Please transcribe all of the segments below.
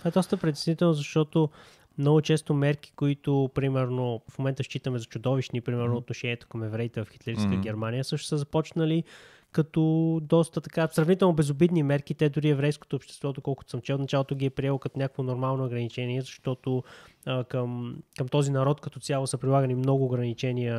Това е доста притеснително, защото много често мерки, които, примерно, в момента считаме за чудовищни, примерно, mm отношението към евреите в хитлеристска mm-hmm. Германия, също са започнали като доста така сравнително безобидни мерки. Те дори еврейското общество, доколкото съм чел, началото ги е приело като някакво нормално ограничение, защото а, към, към този народ като цяло са прилагани много ограничения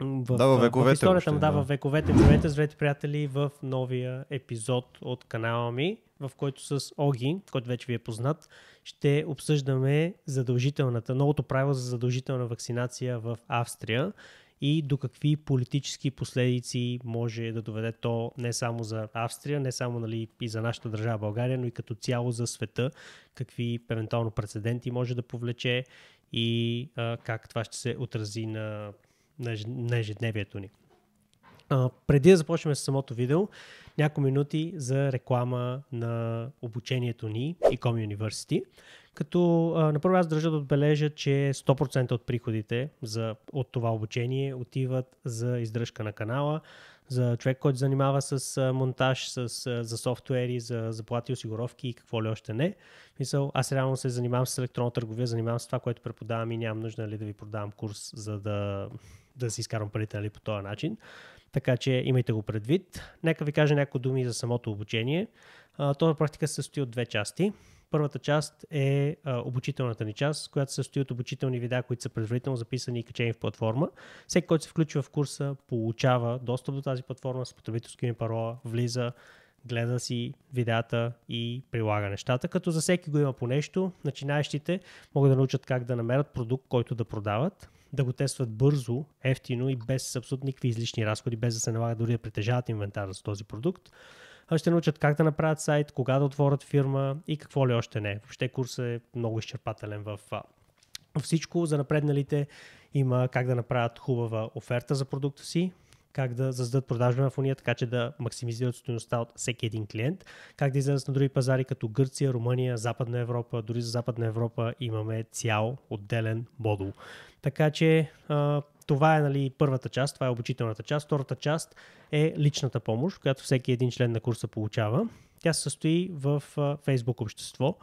в, да, в, вековете. В историята, въобще, да, да, вековете. Здравейте, здравейте, приятели, в новия епизод от канала ми в който с Оги, който вече ви е познат, ще обсъждаме задължителната, новото правило за задължителна вакцинация в Австрия и до какви политически последици може да доведе то не само за Австрия, не само нали, и за нашата държава България, но и като цяло за света, какви евентуално прецеденти може да повлече и а, как това ще се отрази на, на, ежедневието ни. А, преди да започнем с самото видео, няколко минути за реклама на обучението ни Ecom University. Като на първо аз държа да отбележа, че 100% от приходите за, от това обучение отиват за издръжка на канала, за човек, който занимава с монтаж, с, за софтуери, за заплати, осигуровки и какво ли още не. Мисъл, аз реално се занимавам с електронна търговия, занимавам с това, което преподавам и нямам нужда ли нали, да ви продавам курс, за да, да си изкарам парите нали, по този начин. Така че имайте го предвид. Нека ви кажа някои думи за самото обучение. То на практика се състои от две части. Първата част е обучителната ни част, която се състои от обучителни видеа, които са предварително записани и качени в платформа. Всеки, който се включва в курса, получава достъп до тази платформа с потребителски ми парола, влиза, гледа си видеата и прилага нещата. Като за всеки го има по нещо, начинаещите могат да научат как да намерят продукт, който да продават да го тестват бързо, ефтино и без абсолютно никакви излишни разходи, без да се налага дори да притежават инвентар за този продукт. Ще научат как да направят сайт, кога да отворят фирма и какво ли още не. Въобще курсът е много изчерпателен в всичко за напредналите има как да направят хубава оферта за продукта си, как да създадат на фония, така че да максимизират стоеността от всеки един клиент, как да излезат на други пазари като Гърция, Румъния, Западна Европа, дори за Западна Европа имаме цял отделен модул. Така че това е нали, първата част, това е обучителната част. Втората част е личната помощ, която всеки един член на курса получава. Тя се състои в Facebook общество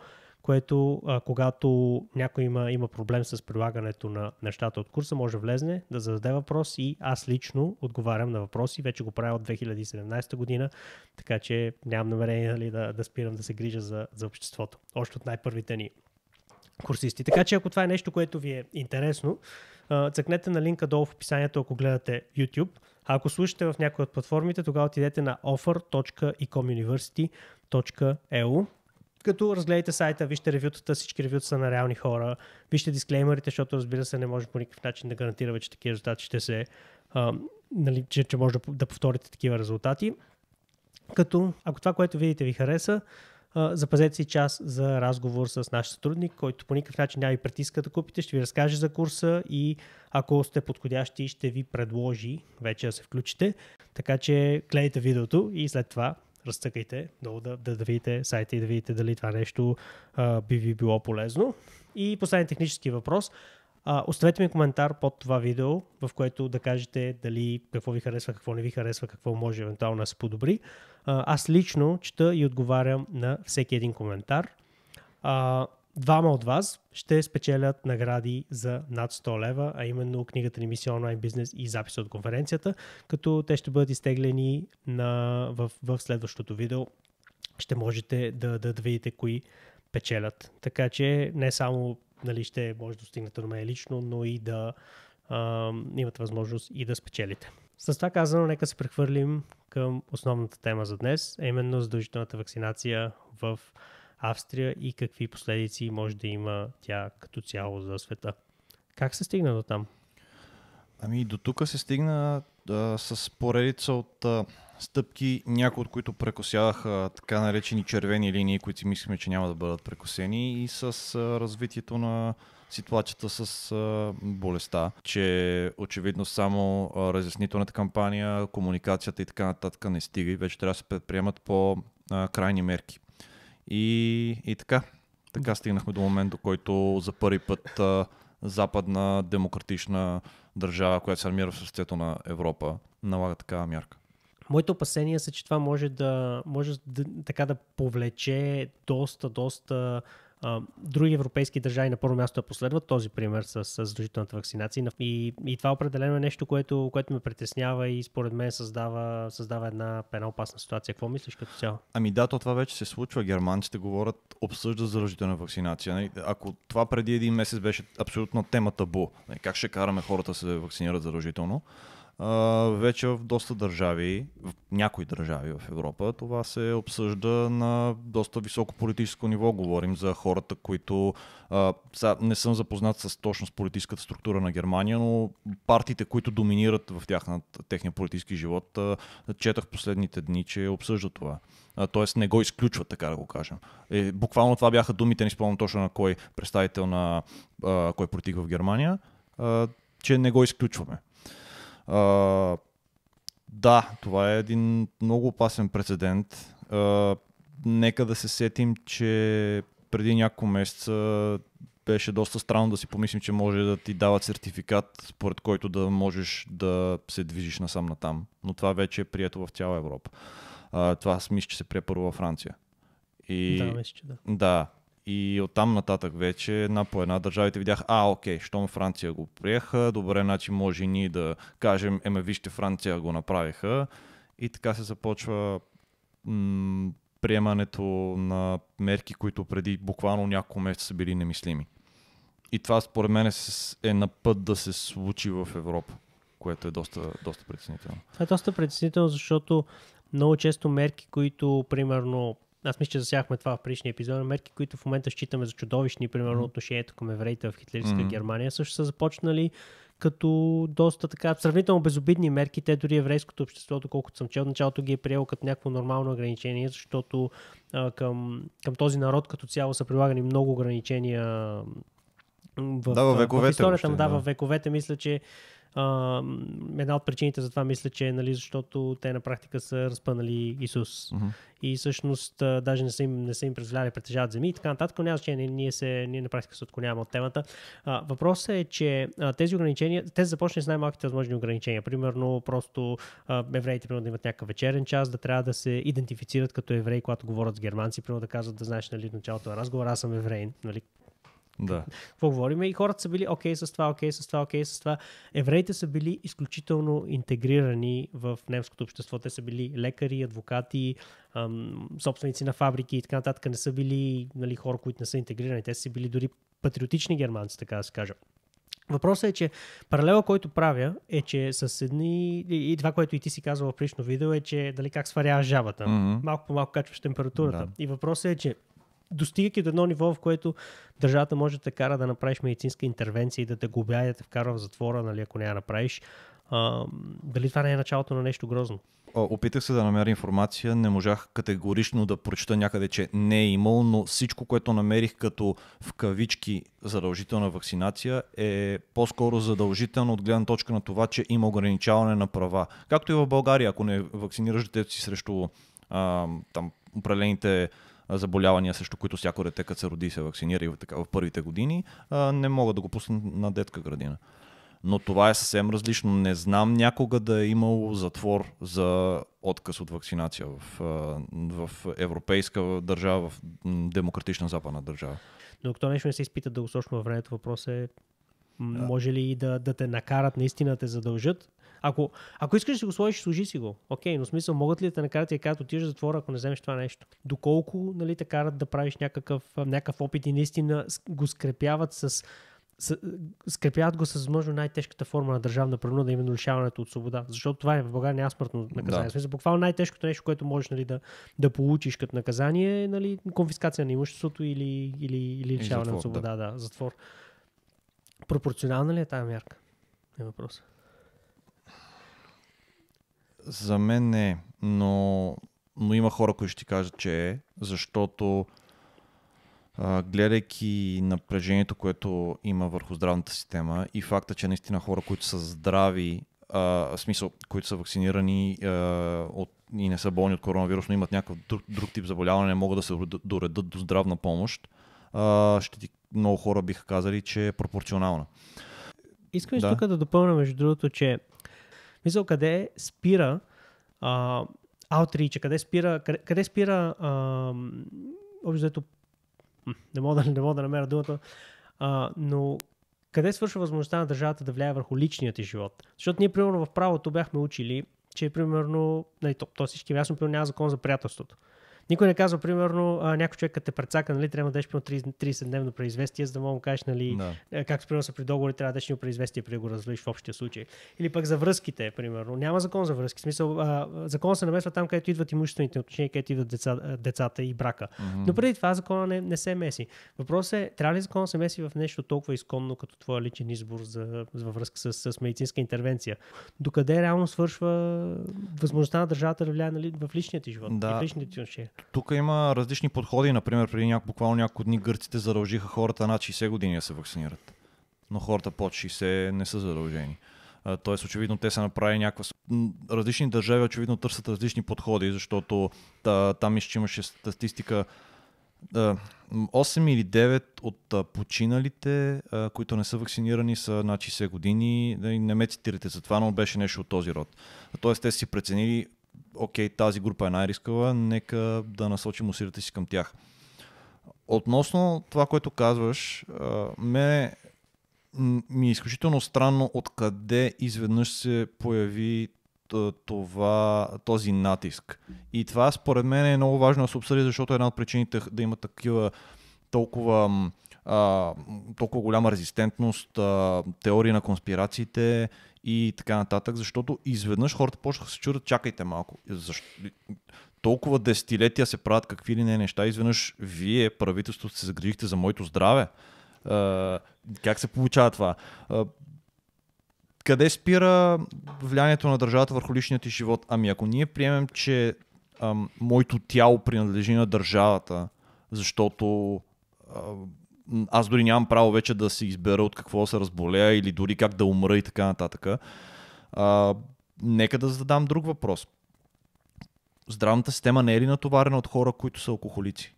което а, когато някой има, има проблем с прилагането на нещата от курса, може да влезне, да зададе въпрос и аз лично отговарям на въпроси. Вече го правя от 2017 година, така че нямам намерение нали, да, да спирам да се грижа за, за обществото. Още от най-първите ни курсисти. Така че ако това е нещо, което ви е интересно, цъкнете на линка долу в описанието, ако гледате YouTube. А ако слушате в някои от платформите, тогава отидете на offer.ecomuniversity.eu като разгледайте сайта, вижте ревютата, всички ревюта са на реални хора, вижте дисклеймерите, защото разбира се не може по никакъв начин да гарантираме, че такива резултати ще се, а, нали, че, че може да, повторите такива резултати. Като ако това, което видите ви хареса, запазете си час за разговор с наш сътрудник, който по никакъв начин няма ви притиска да купите, ще ви разкаже за курса и ако сте подходящи, ще ви предложи вече да се включите. Така че гледайте видеото и след това разтъкайте долу да, да, да видите сайта и да видите дали това нещо а, би ви било полезно. И последен технически въпрос. А, оставете ми коментар под това видео, в което да кажете дали какво ви харесва, какво не ви харесва, какво може евентуално да се подобри. А, аз лично чета и отговарям на всеки един коментар. А, двама от вас ще спечелят награди за над 100 лева, а именно книгата ни Мисия онлайн бизнес и запис от конференцията, като те ще бъдат изтеглени на, в, в следващото видео. Ще можете да, да, да видите кои печелят. Така че не само нали, ще може да достигнете до мен лично, но и да а, имате възможност и да спечелите. С това казано, нека се прехвърлим към основната тема за днес, а именно задължителната вакцинация в Австрия и какви последици може да има тя като цяло за света. Как се стигна до там? Ами до тук се стигна а, с поредица от а, стъпки, някои от които прекосяваха така наречени червени линии, които си мислихме, че няма да бъдат прекосени и с а, развитието на ситуацията с а, болестта, че очевидно само а, разяснителната кампания, комуникацията и така нататък не стига и вече трябва да се предприемат по крайни мерки. И, и така. Така стигнахме до момента, до който за първи път а, западна демократична държава, която се намира в сърцето на Европа, налага такава мярка. Моите опасения са, че това може да, може да, така да повлече доста, доста Други европейски държави на първо място да последват този пример с, с задължителната вакцинация. И, и това определено е нещо, което, което ме притеснява и според мен създава, създава една, една опасна ситуация. Какво мислиш като цяло? Ами да, то това вече се случва. Германците говорят, обсъждат задължителна вакцинация. Нали, ако това преди един месец беше абсолютно тема табу, нали, как ще караме хората да се вакцинират задължително, вече в доста държави, в някои държави в Европа, това се обсъжда на доста високо политическо ниво. Говорим за хората, които... А, не съм запознат с точно с политическата структура на Германия, но партиите, които доминират в тяхна, техния политически живот, а, четах последните дни, че обсъжда това. Тоест не го изключват, така да го кажем. Е, буквално това бяха думите, не спомням точно на кой представител на а, кой политик в Германия, а, че не го изключваме. А, да, това е един много опасен прецедент. А, нека да се сетим, че преди няколко месеца беше доста странно да си помислим, че може да ти дават сертификат, според който да можеш да се движиш насам натам. Но това вече е прието в цяла Европа. А, това аз мисля, че се прие първо във Франция. И... Да, мисля, че да. Да. И оттам нататък вече една по една държавите видях, а, окей, щом Франция го приеха, добре, значи може и ние да кажем, еме, вижте, Франция го направиха. И така се започва м- приемането на мерки, които преди буквално няколко месеца са били немислими. И това според мен е на път да се случи в Европа, което е доста, доста притеснително. Това е доста притеснително, защото много често мерки, които примерно аз мисля, че засяхме това в предишния епизод. Мерки, които в момента считаме за чудовищни, примерно mm отношението към евреите в Хитлерска mm-hmm. Германия, също са започнали като доста така сравнително безобидни мерки. Те дори еврейското общество, доколкото съм чел, началото ги е приело като някакво нормално ограничение, защото а, към, към този народ като цяло са прилагани много ограничения в, да, в, вековете. В историята, въобще, да, да, вековете, мисля, че а, една от причините за това мисля, че е нали, защото те на практика са разпънали Исус. Mm-hmm. И всъщност даже не са им, не са им представляли притежават земи и така нататък. Няма значение, ние, се, ние на практика се отклоняваме от темата. А, въпросът е, че а, тези ограничения, те започнат с най-малките възможни ограничения. Примерно, просто а, евреите примерно, да имат някакъв вечерен час, да трябва да се идентифицират като евреи, когато говорят с германци, примерно да казват да знаеш нали, началото на разговора, аз съм евреин. Нали, да. Какво говорим? И хората са били окей okay с това, окей okay с това, окей okay с това. Евреите са били изключително интегрирани в немското общество. Те са били лекари, адвокати, собственици на фабрики и така нататък. Не са били нали, хора, които не са интегрирани. Те са били дори патриотични германци, така да се кажа. Въпросът е, че паралела, който правя, е, че с едни... И това, което и ти си казал в предишно видео, е, че дали как сваряваш жабата. Mm-hmm. Малко по малко качваш температурата. Да. И въпросът е, че достигайки до едно ниво, в което държавата може да те кара да направиш медицинска интервенция и да те губя и да те вкара в затвора, нали, ако не я направиш. А, дали това не е началото на нещо грозно? Опитах се да намеря информация, не можах категорично да прочета някъде, че не е имало, но всичко, което намерих като в кавички задължителна вакцинация е по-скоро задължително от гледна точка на това, че има ограничаване на права. Както и в България, ако не вакцинираш детето си срещу а, там, определените заболявания, срещу които всяко дете, като се роди, се вакцинира и в, така, в първите години, не могат да го пуснат на детска градина. Но това е съвсем различно. Не знам някога да е имало затвор за отказ от вакцинация в, в европейска държава, в демократична западна държава. Но ако нещо не се изпита дългосрочно във времето, въпрос е може ли да, да те накарат наистина да те задължат ако, ако искаш да си го сложиш, служи си го. Окей, okay, но смисъл, могат ли да те накарат и да кажат, отиваш затвора, ако не вземеш това нещо? Доколко нали, те карат да правиш някакъв, някакъв опит и наистина го скрепяват с скрепяват го с възможно най-тежката форма на държавна принуда, именно лишаването от свобода. Защото това е в България няма смъртно наказание. Да. Смисъл, буквално най-тежкото нещо, което можеш нали, да, да получиш като наказание е нали, конфискация на имуществото или, или, или лишаване затвор, от свобода, да. да, затвор. Пропорционална ли е тази мярка? Е въпросът. За мен не, но, но има хора, които ще ти кажат, че е, защото а, гледайки напрежението, което има върху здравната система и факта, че наистина хора, които са здрави, а, в смисъл, които са вакцинирани а, от, и не са болни от коронавирус, но имат някакъв друг, друг тип заболяване, не могат да се доредат до здравна помощ, а, ще ти, много хора биха казали, че е пропорционална. Искам да. тук да допълня, между другото, че Мисъл, къде спира аутрича, къде спира, къде, къде спира а, общо не мога, да, не мога да намеря думата, а, но къде свършва възможността на държавата да влияе върху личния ти живот? Защото ние, примерно, в правото бяхме учили, че, примерно, нали, то, то всички ясно, примерно, няма закон за приятелството. Никой не казва, примерно, а, някой човек като те прецака, нали, трябва да дадеш 30-дневно произвестие, за да мога да кажеш, нали, no. Е, както примерно са при договори, трябва да дадеш преизвестие, при да го разлиш в общия случай. Или пък за връзките, примерно. Няма закон за връзки. В смисъл, а, закон се намесва там, където идват имуществените отношения, където идват деца, децата и брака. Mm-hmm. Но преди това закона не, не се меси. Въпросът е, трябва ли закон да се меси в нещо толкова изконно, като твоя личен избор за, във връзка с, с медицинска интервенция? Докъде реално свършва възможността на държавата да влияе нали, в личния ти живот да. и в личните ти отношения? тук има различни подходи. Например, преди няко, буквално няколко дни гърците задължиха хората над 60 години да се вакцинират. Но хората под 60 не са задължени. Тоест, очевидно, те са направили някаква. Различни държави, очевидно, търсят различни подходи, защото та, там ще имаше статистика. 8 или 9 от починалите, които не са вакцинирани, са над 60 години. Не ме цитирате за това, но беше нещо от този род. Тоест, те си преценили окей, тази група е най-рискава, нека да насочим усилията си към тях. Относно това, което казваш, ме ми е изключително странно откъде изведнъж се появи това, този натиск. И това според мен е много важно да се обсъди, защото е една от причините да има такива толкова, а, толкова голяма резистентност, а, теории на конспирациите, и така нататък, защото изведнъж хората почнаха да се чудят, чакайте малко. Защо? Толкова десетилетия се правят какви ли не неща, изведнъж вие, правителството, се загрижихте за моето здраве. Uh, как се получава това? Uh, къде спира влиянието на държавата върху личният ти живот? Ами ако ние приемем, че ам, моето тяло принадлежи на държавата, защото аз дори нямам право вече да си избера от какво да се разболея или дори как да умра и така нататък. А, нека да задам друг въпрос. Здравната система не е ли натоварена от хора, които са алкохолици?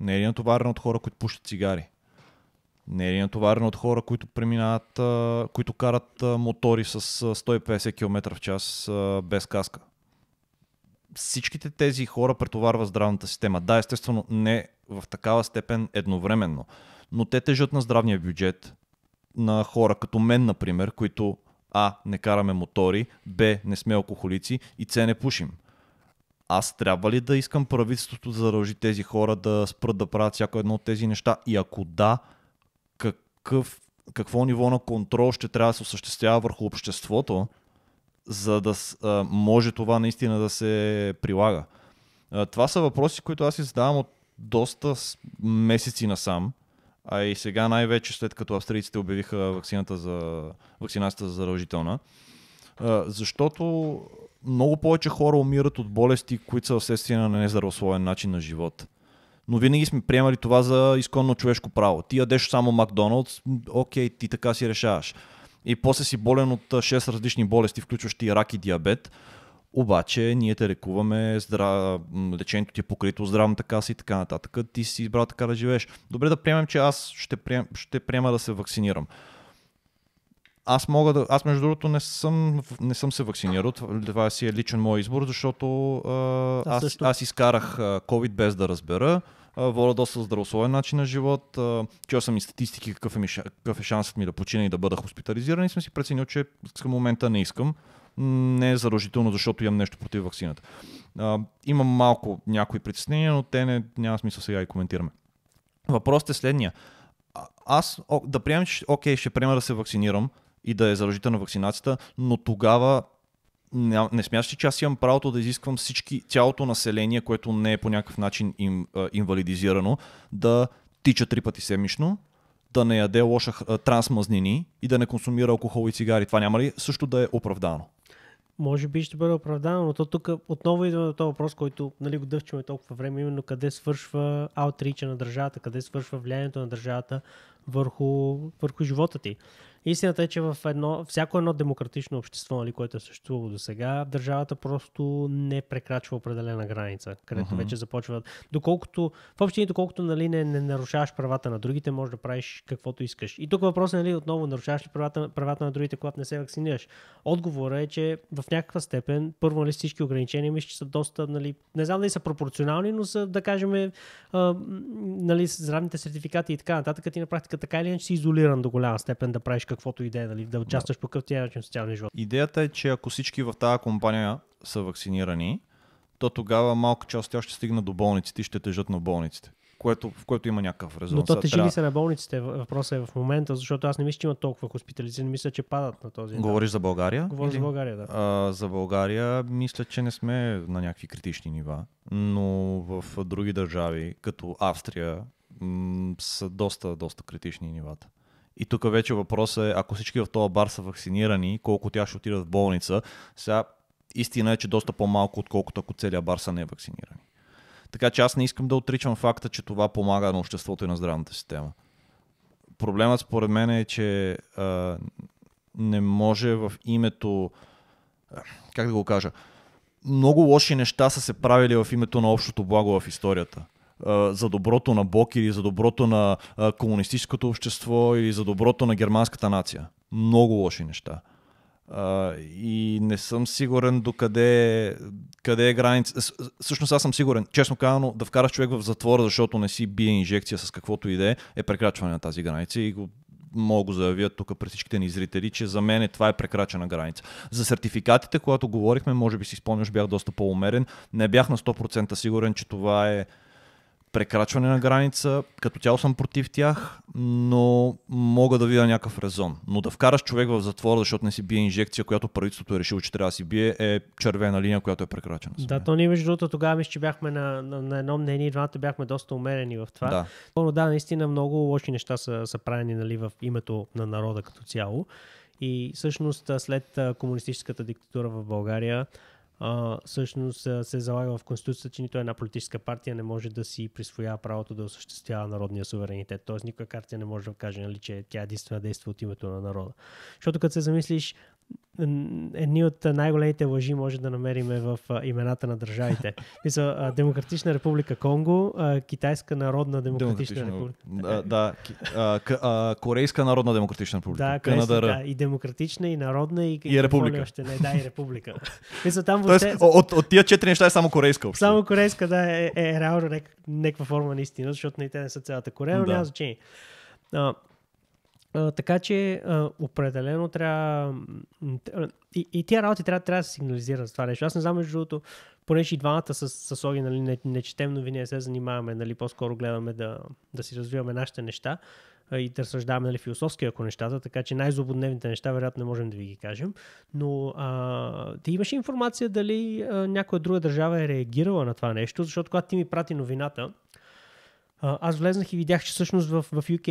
Не е ли натоварена от хора, които пушат цигари? Не е ли натоварена от хора, които преминават, които карат мотори с 150 км в час без каска? всичките тези хора претоварва здравната система. Да, естествено, не в такава степен едновременно, но те тежат на здравния бюджет на хора като мен, например, които А. не караме мотори, Б. не сме алкохолици и С. не пушим. Аз трябва ли да искам правителството да задължи тези хора да спрат да правят всяко едно от тези неща? И ако да, какъв, какво ниво на контрол ще трябва да се осъществява върху обществото, за да а, може това наистина да се прилага? А, това са въпроси, които аз си задавам от доста месеци насам. А и сега най-вече след като австрийците обявиха вакцината за, вакцинацията за задължителна. А, защото много повече хора умират от болести, които са вследствие на нездравословен начин на живот. Но винаги сме приемали това за изконно човешко право. Ти ядеш само Макдоналдс, окей, ти така си решаваш и после си болен от 6 различни болести, включващи рак и диабет. Обаче ние те лекуваме, здра... лечението ти е покрито здравната каса и така нататък. Ти си избрал така да живееш. Добре да приемем, че аз ще, прием... ще приема да се вакцинирам. Аз мога да. Аз, между другото, не съм, не съм се вакцинирал. Това си е личен мой избор, защото а, аз, аз изкарах COVID без да разбера. Воля доста здравословен начин на живот. Чел съм и статистики какъв е, ми, какъв е шансът ми да почина и да бъда хоспитализиран и съм си преценил, че към момента не искам. Не е заражително, защото имам нещо против вакцината. Имам малко някои притеснения, но те не, няма смисъл сега и коментираме. Въпросът е следния. Аз да приемем, че окей, ще приема да се вакцинирам и да е заражителна вакцинацията, но тогава не, не смяташ ли, че аз имам правото да изисквам всички, цялото население, което не е по някакъв начин им, а, инвалидизирано, да тича три пъти седмично, да не яде лоша трансмазнини и да не консумира алкохол и цигари. Това няма ли също да е оправдано? Може би ще бъде оправдано, но то тук отново идва на този въпрос, който нали, го дъвчваме толкова време, именно къде свършва аутрича на държавата, къде свършва влиянието на държавата върху, върху живота ти. Истината е, че в едно, всяко едно демократично общество, нали, което е съществувало до сега, държавата просто не прекрачва определена граница, където uh-huh. вече започват. Доколкото, в общини, доколкото нали, не, не нарушаваш правата на другите, можеш да правиш каквото искаш. И тук въпросът е нали, отново, нарушаваш ли правата, правата на другите, когато не се вакцинираш? Отговорът е, че в някаква степен, първо, нали, всички ограничения, мисля, че са доста, нали, не знам дали са пропорционални, но са, да кажем, е, нали, здравните сертификати и така нататък, ти на практика така или иначе си изолиран до голяма степен да правиш каквото идея, нали, да участваш да. по какъв начин в социалния живот. Идеята е, че ако всички в тази компания са вакцинирани, то тогава малко част от тях ще стигна до болниците и ще тежат на болниците. Което, в което има някакъв резултат. Но то тежи ли се на болниците? Въпросът е в момента, защото аз не мисля, че има толкова не Мисля, че падат на този. Говориш да. за България? Говориш за България, да. А, за България мисля, че не сме на някакви критични нива, но в други държави, като Австрия, м- са доста, доста критични нивата. И тук вече въпросът е, ако всички в този бар са вакцинирани, колко тя ще отидат в болница. Сега истина е, че доста по-малко, отколкото ако целият бар са не вакцинирани. Така че аз не искам да отричам факта, че това помага на обществото и на здравната система. Проблемът според мен е, че а, не може в името. Как да го кажа? Много лоши неща са се правили в името на общото благо в историята за доброто на Бог или за доброто на комунистическото общество или за доброто на германската нация. Много лоши неща. и не съм сигурен до къде, къде е граница. Всъщност аз съм сигурен, честно казано, да вкараш човек в затвора, защото не си бие инжекция с каквото и да е, е прекрачване на тази граница и го мога да заявя тук пред всичките ни зрители, че за мен е, това е прекрачена граница. За сертификатите, когато говорихме, може би си спомняш, бях доста по-умерен. Не бях на 100% сигурен, че това е прекрачване на граница. Като цяло съм против тях, но мога да видя някакъв резон. Но да вкараш човек в затвора, защото не си бие инжекция, която правителството е решило, че трябва да си бие, е червена линия, която е прекрачена. Да, то ние между другото тогава мисля, че бяхме на, на, на едно мнение и двамата бяхме доста умерени в това. Да. Но да, наистина много лоши неща са, са правени нали, в името на народа като цяло. И всъщност след комунистическата диктатура в България а, всъщност се залага в Конституцията, че нито една политическа партия не може да си присвоява правото да осъществява народния суверенитет. Тоест никоя партия не може да каже, нали, че тя е единствена действа от името на народа. Защото като се замислиш, едни от най-големите лъжи може да намерим в имената на държавите. Мисля, Демократична република Конго, Китайска народна демократична, демократична република. Да, да Корейска народна демократична република. Да, да, и демократична, и народна, и, и република. Още не, да, и република. Мисля, там Тоест, въобще... от, от, тия четири неща е само корейска. Общо. Само корейска, да, е, е, е реално някаква форма на истина, защото не те не са цялата Корея, но да. няма значение. А, така че а, определено трябва. И, и тия работи трябва, трябва да се сигнализират за това нещо. Аз не знам, между другото, понеже и двамата с, с Оги нали, не, не четем новини, не се занимаваме, нали, по-скоро гледаме да, да си развиваме нашите неща и да разсъждаваме нали, философски ако нещата, така че най-злободневните неща вероятно не можем да ви ги кажем. Но а, ти имаш информация дали а, някоя друга държава е реагирала на това нещо, защото когато ти ми прати новината, аз влезнах и видях, че всъщност в, в UK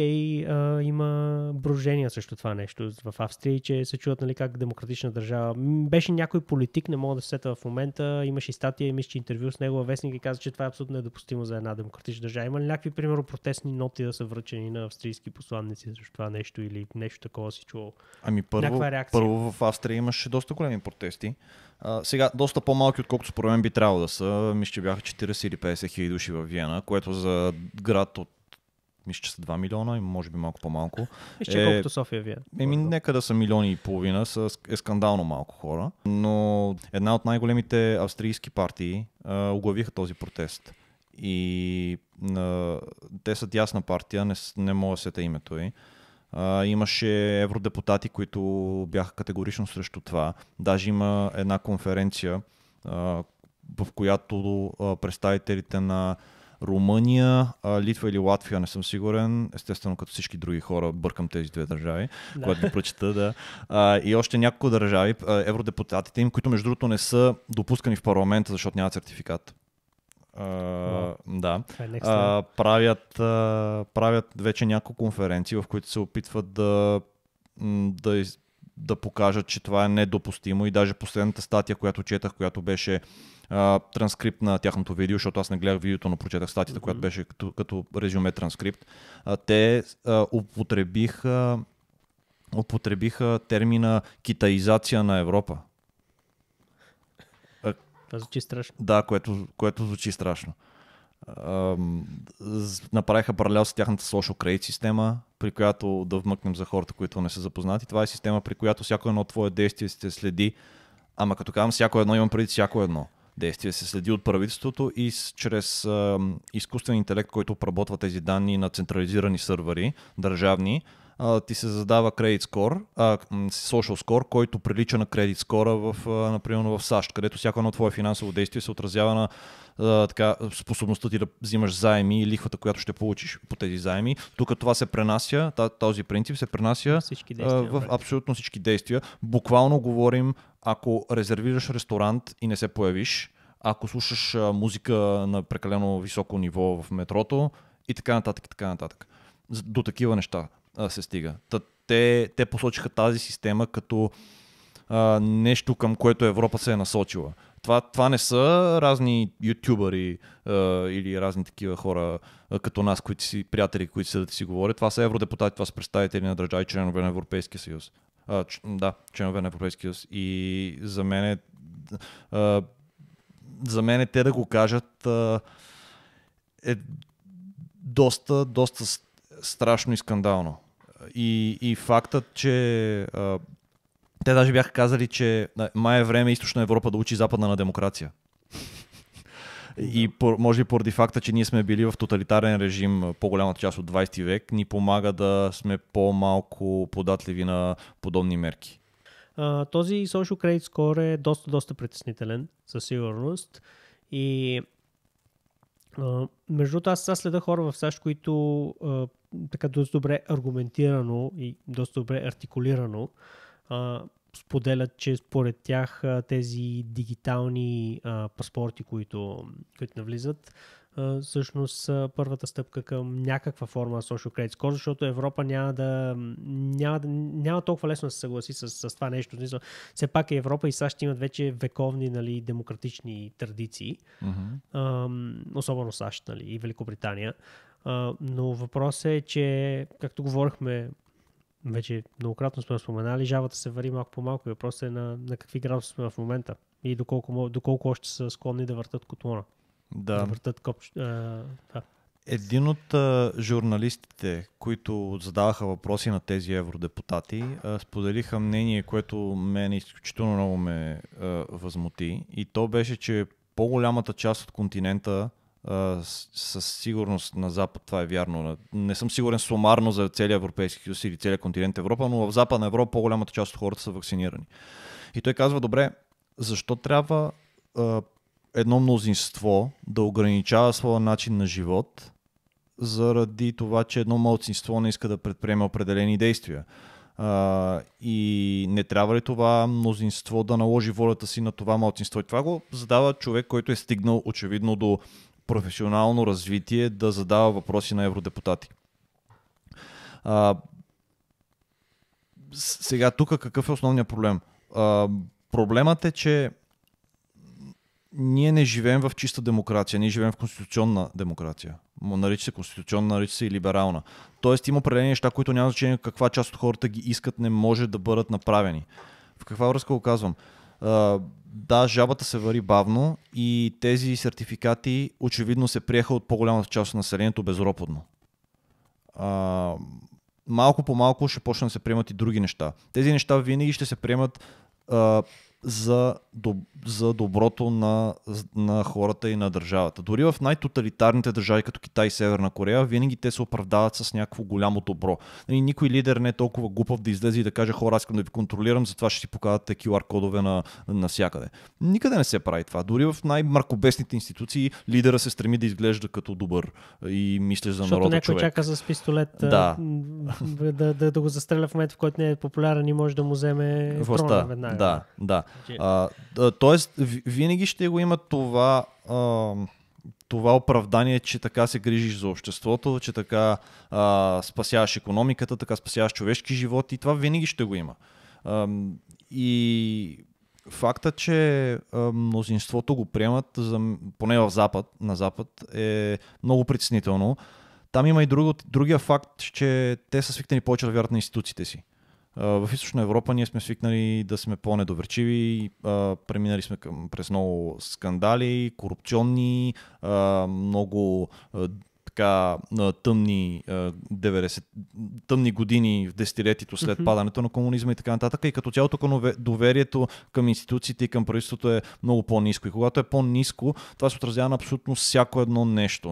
а, има брожения също това нещо в Австрия, че се чуват нали, как демократична държава. Беше някой политик, не мога да се сета в момента, имаше и статия, имаше че интервю с него във вестник и каза, че това е абсолютно недопустимо за една демократична държава. Има ли някакви, примерно, протестни ноти да са връчени на австрийски посланници срещу това нещо или нещо такова си е чувал? Ами първо, първо в Австрия имаше доста големи протести. А, сега, доста по-малки, отколкото според мен би трябвало да са. Мисля, че бяха 40 или 50 хиляди души в Виена, което за град от мисля, че са 2 милиона и може би малко по-малко. Мисля, че е, колкото София вие. Еми, нека да са милиони и половина, са, е скандално малко хора, но една от най-големите австрийски партии а, оглавиха този протест. И а, те са дясна партия, не, не мога да сета името й. Е а, имаше евродепутати, които бяха категорично срещу това. Даже има една конференция, а, в която а, представителите на Румъния, Литва или Латвия, не съм сигурен, естествено като всички други хора, бъркам тези две държави, да. които ги прочета, да. А, и още няколко държави, евродепутатите им, които между другото не са допускани в парламента, защото нямат сертификат. Да. Е а, правят, а, правят вече няколко конференции, в които се опитват да, да, да покажат, че това е недопустимо и даже последната статия, която четах, която беше а, транскрипт на тяхното видео, защото аз не гледах видеото, но прочетах статията, mm-hmm. която беше като, като резюме транскрипт, а, те а, употребиха употребиха термина китаизация на Европа. Това звучи е страшно. Да, което, което звучи страшно. Uh, направиха паралел с тяхната social credit система, при която да вмъкнем за хората, които не са запознати. Това е система, при която всяко едно твое действие се следи. Ама като казвам всяко едно, имам преди всяко едно действие се следи от правителството и с, чрез а, uh, изкуствен интелект, който обработва тези данни на централизирани сървъри, държавни, а, ти се задава кредит скор, social score, който прилича на кредит скора в, например, в САЩ, където всяко едно твое финансово действие се отразява на а, така, способността ти да взимаш заеми и лихвата, която ще получиш по тези заеми. Тук това се пренася, този принцип се пренася действия, в абсолютно всички действия. Буквално говорим, ако резервираш ресторант и не се появиш, ако слушаш музика на прекалено високо ниво в метрото и така нататък, и така нататък. До такива неща а, се стига. Та, те, те посочиха тази система като а, нещо, към което Европа се е насочила. Това, това не са разни ютубъри а, или разни такива хора а, като нас, които си приятели, които са да си говорят. Това са евродепутати, това са представители на държави, членове на Европейския съюз. А, ч, да, членове на Европейския съюз. И за мен е, а, за мен е те да го кажат а, е доста, доста страшно и скандално. И, и фактът, че а, те даже бяха казали, че май е време източна Европа да учи западна на демокрация. И може би поради факта, че ние сме били в тоталитарен режим по-голямата част от 20 век, ни помага да сме по-малко податливи на подобни мерки. А, този social credit score е доста, доста притеснителен, със сигурност. И между другото, аз сега следа хора в САЩ, които а, така доста добре аргументирано и доста добре артикулирано а, споделят, че според тях тези дигитални а, паспорти, които, които навлизат, всъщност първата стъпка към някаква форма на social credit score, защото Европа няма да няма, няма толкова лесно да се съгласи с, с това нещо. Все пак е Европа и САЩ имат вече вековни нали, демократични традиции, mm-hmm. особено САЩ нали, и Великобритания. но въпросът е, че както говорихме вече многократно сме споменали, жабата се вари малко по малко и въпросът е на, на какви градуси сме в момента и доколко, доколко още са склонни да въртат котлона да въртат копче. Да. Един от а, журналистите, които задаваха въпроси на тези евродепутати, а, споделиха мнение, което мен изключително много ме а, възмути. И то беше, че по-голямата част от континента със сигурност на Запад, това е вярно. Не съм сигурен сумарно за целия Европейски съюз или целия континент Европа, но в Западна Европа по-голямата част от хората са вакцинирани. И той казва, добре, защо трябва едно мнозинство да ограничава своя начин на живот заради това, че едно малцинство не иска да предприеме определени действия. Uh, и не трябва ли това мнозинство да наложи волята си на това малцинство? И това го задава човек, който е стигнал очевидно до професионално развитие да задава въпроси на евродепутати. Uh, сега тук какъв е основният проблем? Uh, проблемът е, че ние не живеем в чиста демокрация, ние живеем в конституционна демокрация. Нарича се конституционна, нарича се и либерална. Тоест има определени неща, които няма значение каква част от хората ги искат, не може да бъдат направени. В каква връзка го казвам? да, жабата се вари бавно и тези сертификати очевидно се приеха от по-голямата част от населението безропотно. малко по малко ще почнат да се приемат и други неща. Тези неща винаги ще се приемат за, доб, за доброто на, на хората и на държавата. Дори в най-тоталитарните държави, като Китай и Северна Корея, винаги те се оправдават с някакво голямо добро. И нали, никой лидер не е толкова глупав да излезе и да каже хора, аз искам да ви контролирам, затова ще си показвате QR-кодове на, навсякъде. Никъде не се прави това. Дори в най-маркобесните институции лидера се стреми да изглежда като добър и мисли за Защото народа някой човек. чака с пистолет да. Да, да, да, го застреля в момента, в който не е популярен и може да му вземе властта. веднага. Да, да тоест, винаги ще го има това, а, това оправдание, че така се грижиш за обществото, че така а, спасяваш економиката, така спасяваш човешки живот и това винаги ще го има. А, и факта, че а, мнозинството го приемат, за, поне в Запад, на Запад, е много притеснително. Там има и друг, другия факт, че те са свикнали повече да вярват на институциите си. В Източна Европа ние сме свикнали да сме по-недоверчиви, преминали сме към, през много скандали, корупционни, много така тъмни, 90, тъмни години в десетилетието след mm-hmm. падането на комунизма и така нататък. И като цялото доверието към институциите и към правителството е много по-низко. И когато е по-низко, това се отразява на абсолютно всяко едно нещо.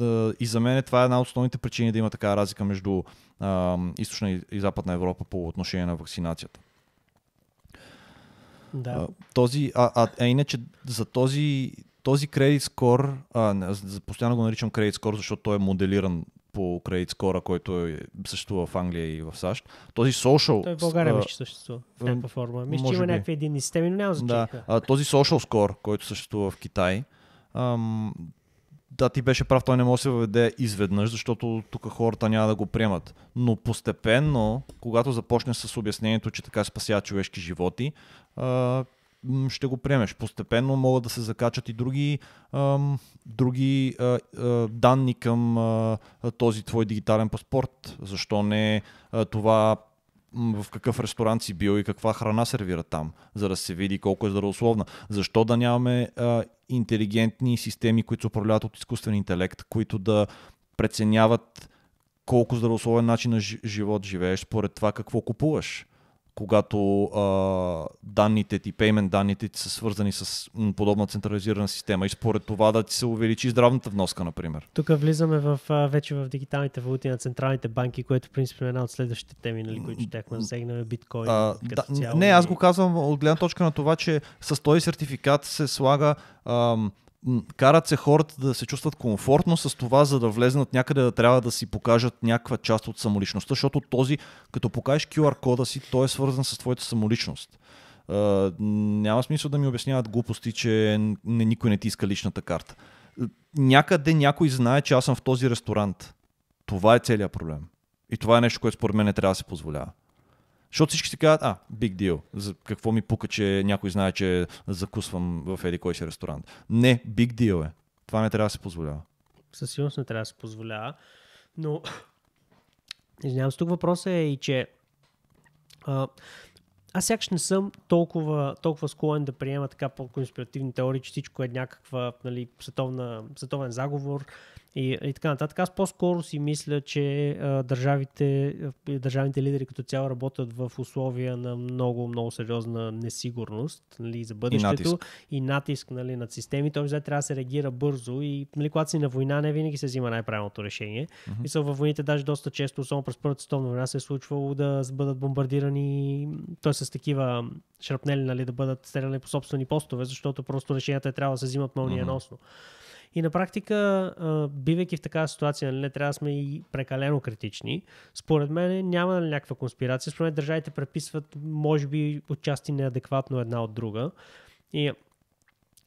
Е, и за мен това е една от основните причини да има такава разлика между а, източна и западна Европа по отношение на вакцинацията. Да. А, този, а, а, а иначе за този, този кредит скор, а, постоянно го наричам кредит скор, защото той е моделиран по кредит скора, който е, съществува в Англия и в САЩ. Този social... Той в България вече съществува в някаква форма. Мисля, че има би. някакви единни системи, но няма значение. Да. А, този social score, който съществува в Китай, ам, да, ти беше прав, той не може да се въведе изведнъж, защото тук хората няма да го приемат. Но постепенно, когато започне с обяснението, че така спасяват човешки животи, ще го приемеш. Постепенно могат да се закачат и други, други данни към този твой дигитален паспорт. Защо не това в какъв ресторант си бил и каква храна сервира там, за да се види колко е здравословна. Защо да нямаме а, интелигентни системи, които се управляват от изкуствен интелект, които да преценяват колко здравословен начин на живот живееш според това какво купуваш когато а, данните ти, пеймент данните ти са свързани с подобна централизирана система и според това да ти се увеличи здравната вноска, например. Тук влизаме в, вече в дигиталните валути на централните банки, което в принцип е една от следващите теми, нали, които ще тяхме засегнем, биткоин. А, да, цяло, не, аз го казвам от гледна точка на това, че с този сертификат се слага ам, карат се хората да се чувстват комфортно с това, за да влезнат някъде, да трябва да си покажат някаква част от самоличността, защото този, като покажеш QR кода си, той е свързан с твоята самоличност. няма смисъл да ми обясняват глупости, че никой не ти иска личната карта. Някъде някой знае, че аз съм в този ресторант. Това е целият проблем. И това е нещо, което според мен не трябва да се позволява. Защото всички си казват, а, big deal, за какво ми пука, че някой знае, че закусвам в еди кой си ресторант. Не, big deal е. Това не трябва да се позволява. Със сигурност не трябва да се позволява, но извинявам се, тук въпросът е и, че а, аз сякаш не съм толкова, толкова склонен да приема така по-конспиративни теории, че всичко е някаква нали, световна, световен заговор и, и така нататък. Аз по-скоро си мисля, че а, държавите, държавните лидери като цяло работят в условия на много, много сериозна несигурност нали, за бъдещето и натиск, и натиск нали, над системите. Общо трябва да се реагира бързо и нали, когато си на война, не винаги се взима най-правилното решение. Mm-hmm. Мисля, във войните даже доста често, особено през Първата световна война, се е случвало да бъдат бомбардирани, т.е. с такива шрапнели, нали, да бъдат стреляни по собствени постове, защото просто решенията е трябва да се взимат мълниеносно. Mm-hmm и на практика, бивайки в такава ситуация, нали, не трябва да сме и прекалено критични. Според мен няма някаква конспирация. Според мен държавите преписват, може би, отчасти неадекватно една от друга. И